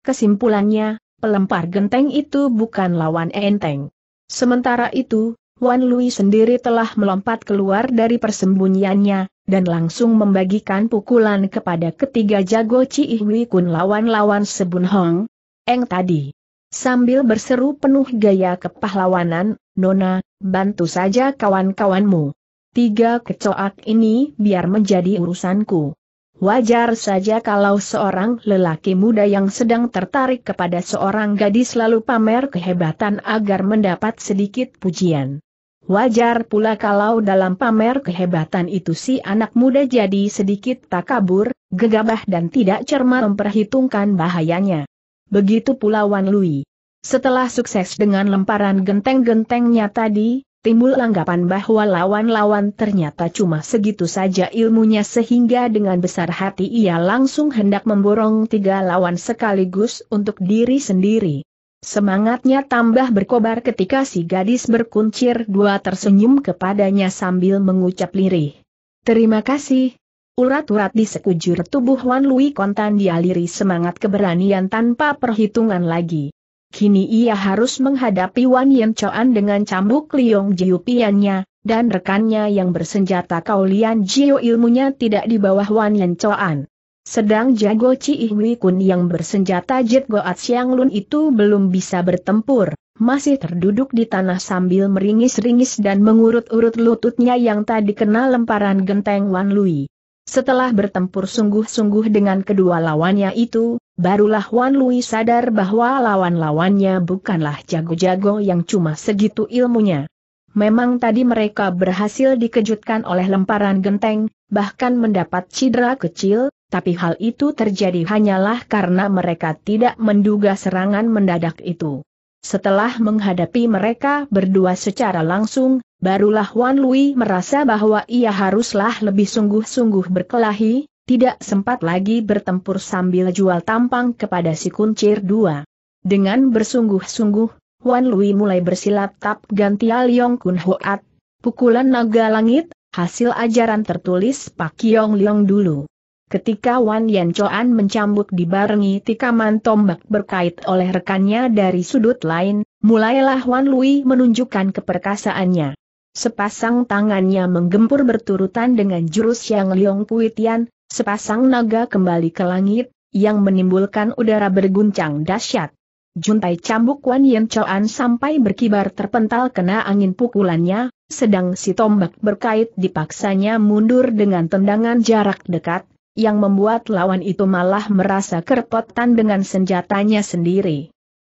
Speaker 1: Kesimpulannya, pelempar genteng itu bukan lawan enteng. Sementara itu, Wan Lui sendiri telah melompat keluar dari persembunyiannya, dan langsung membagikan pukulan kepada ketiga jago Ciihui Kun lawan-lawan Sebun Hong, Eng tadi. Sambil berseru penuh gaya kepahlawanan, Nona, bantu saja kawan-kawanmu. Tiga kecoak ini biar menjadi urusanku. Wajar saja kalau seorang lelaki muda yang sedang tertarik kepada seorang gadis lalu pamer kehebatan agar mendapat sedikit pujian. Wajar pula kalau dalam pamer kehebatan itu si anak muda jadi sedikit takabur, gegabah dan tidak cermat memperhitungkan bahayanya. Begitu pula Wan Lui. Setelah sukses dengan lemparan genteng-gentengnya tadi, timbul anggapan bahwa lawan-lawan ternyata cuma segitu saja ilmunya sehingga dengan besar hati ia langsung hendak memborong tiga lawan sekaligus untuk diri sendiri. Semangatnya tambah berkobar ketika si gadis berkuncir dua tersenyum kepadanya sambil mengucap lirih. Terima kasih. Urat-urat di sekujur tubuh Wan Lui kontan dialiri semangat keberanian tanpa perhitungan lagi. Kini ia harus menghadapi Wan Yen Choan dengan cambuk Liong Jiu Piannya, dan rekannya yang bersenjata kaulian Lian Jiu ilmunya tidak di bawah Wan Yen Choan. Sedang jago Ci Hui Kun yang bersenjata Jet Goat Siang Lun itu belum bisa bertempur, masih terduduk di tanah sambil meringis-ringis dan mengurut-urut lututnya yang tadi kena lemparan genteng Wan Lui. Setelah bertempur sungguh-sungguh dengan kedua lawannya itu, barulah Wan Lui sadar bahwa lawan-lawannya bukanlah jago-jago yang cuma segitu ilmunya. Memang tadi mereka berhasil dikejutkan oleh lemparan genteng, bahkan mendapat cedera kecil, tapi hal itu terjadi hanyalah karena mereka tidak menduga serangan mendadak itu. Setelah menghadapi mereka berdua secara langsung, Barulah Wan Lui merasa bahwa ia haruslah lebih sungguh-sungguh berkelahi, tidak sempat lagi bertempur sambil jual tampang kepada si kuncir dua. Dengan bersungguh-sungguh, Wan Lui mulai bersilat tap ganti Yong Kun Hoat, pukulan naga langit, hasil ajaran tertulis Pak Yong Leong dulu. Ketika Wan Yan Choan mencambuk dibarengi tikaman tombak berkait oleh rekannya dari sudut lain, mulailah Wan Lui menunjukkan keperkasaannya. Sepasang tangannya menggempur berturutan dengan jurus yang Liong Kuitian, sepasang naga kembali ke langit, yang menimbulkan udara berguncang dahsyat. Juntai cambuk Wan Yen Choan sampai berkibar terpental kena angin pukulannya, sedang si tombak berkait dipaksanya mundur dengan tendangan jarak dekat, yang membuat lawan itu malah merasa kerepotan dengan senjatanya sendiri.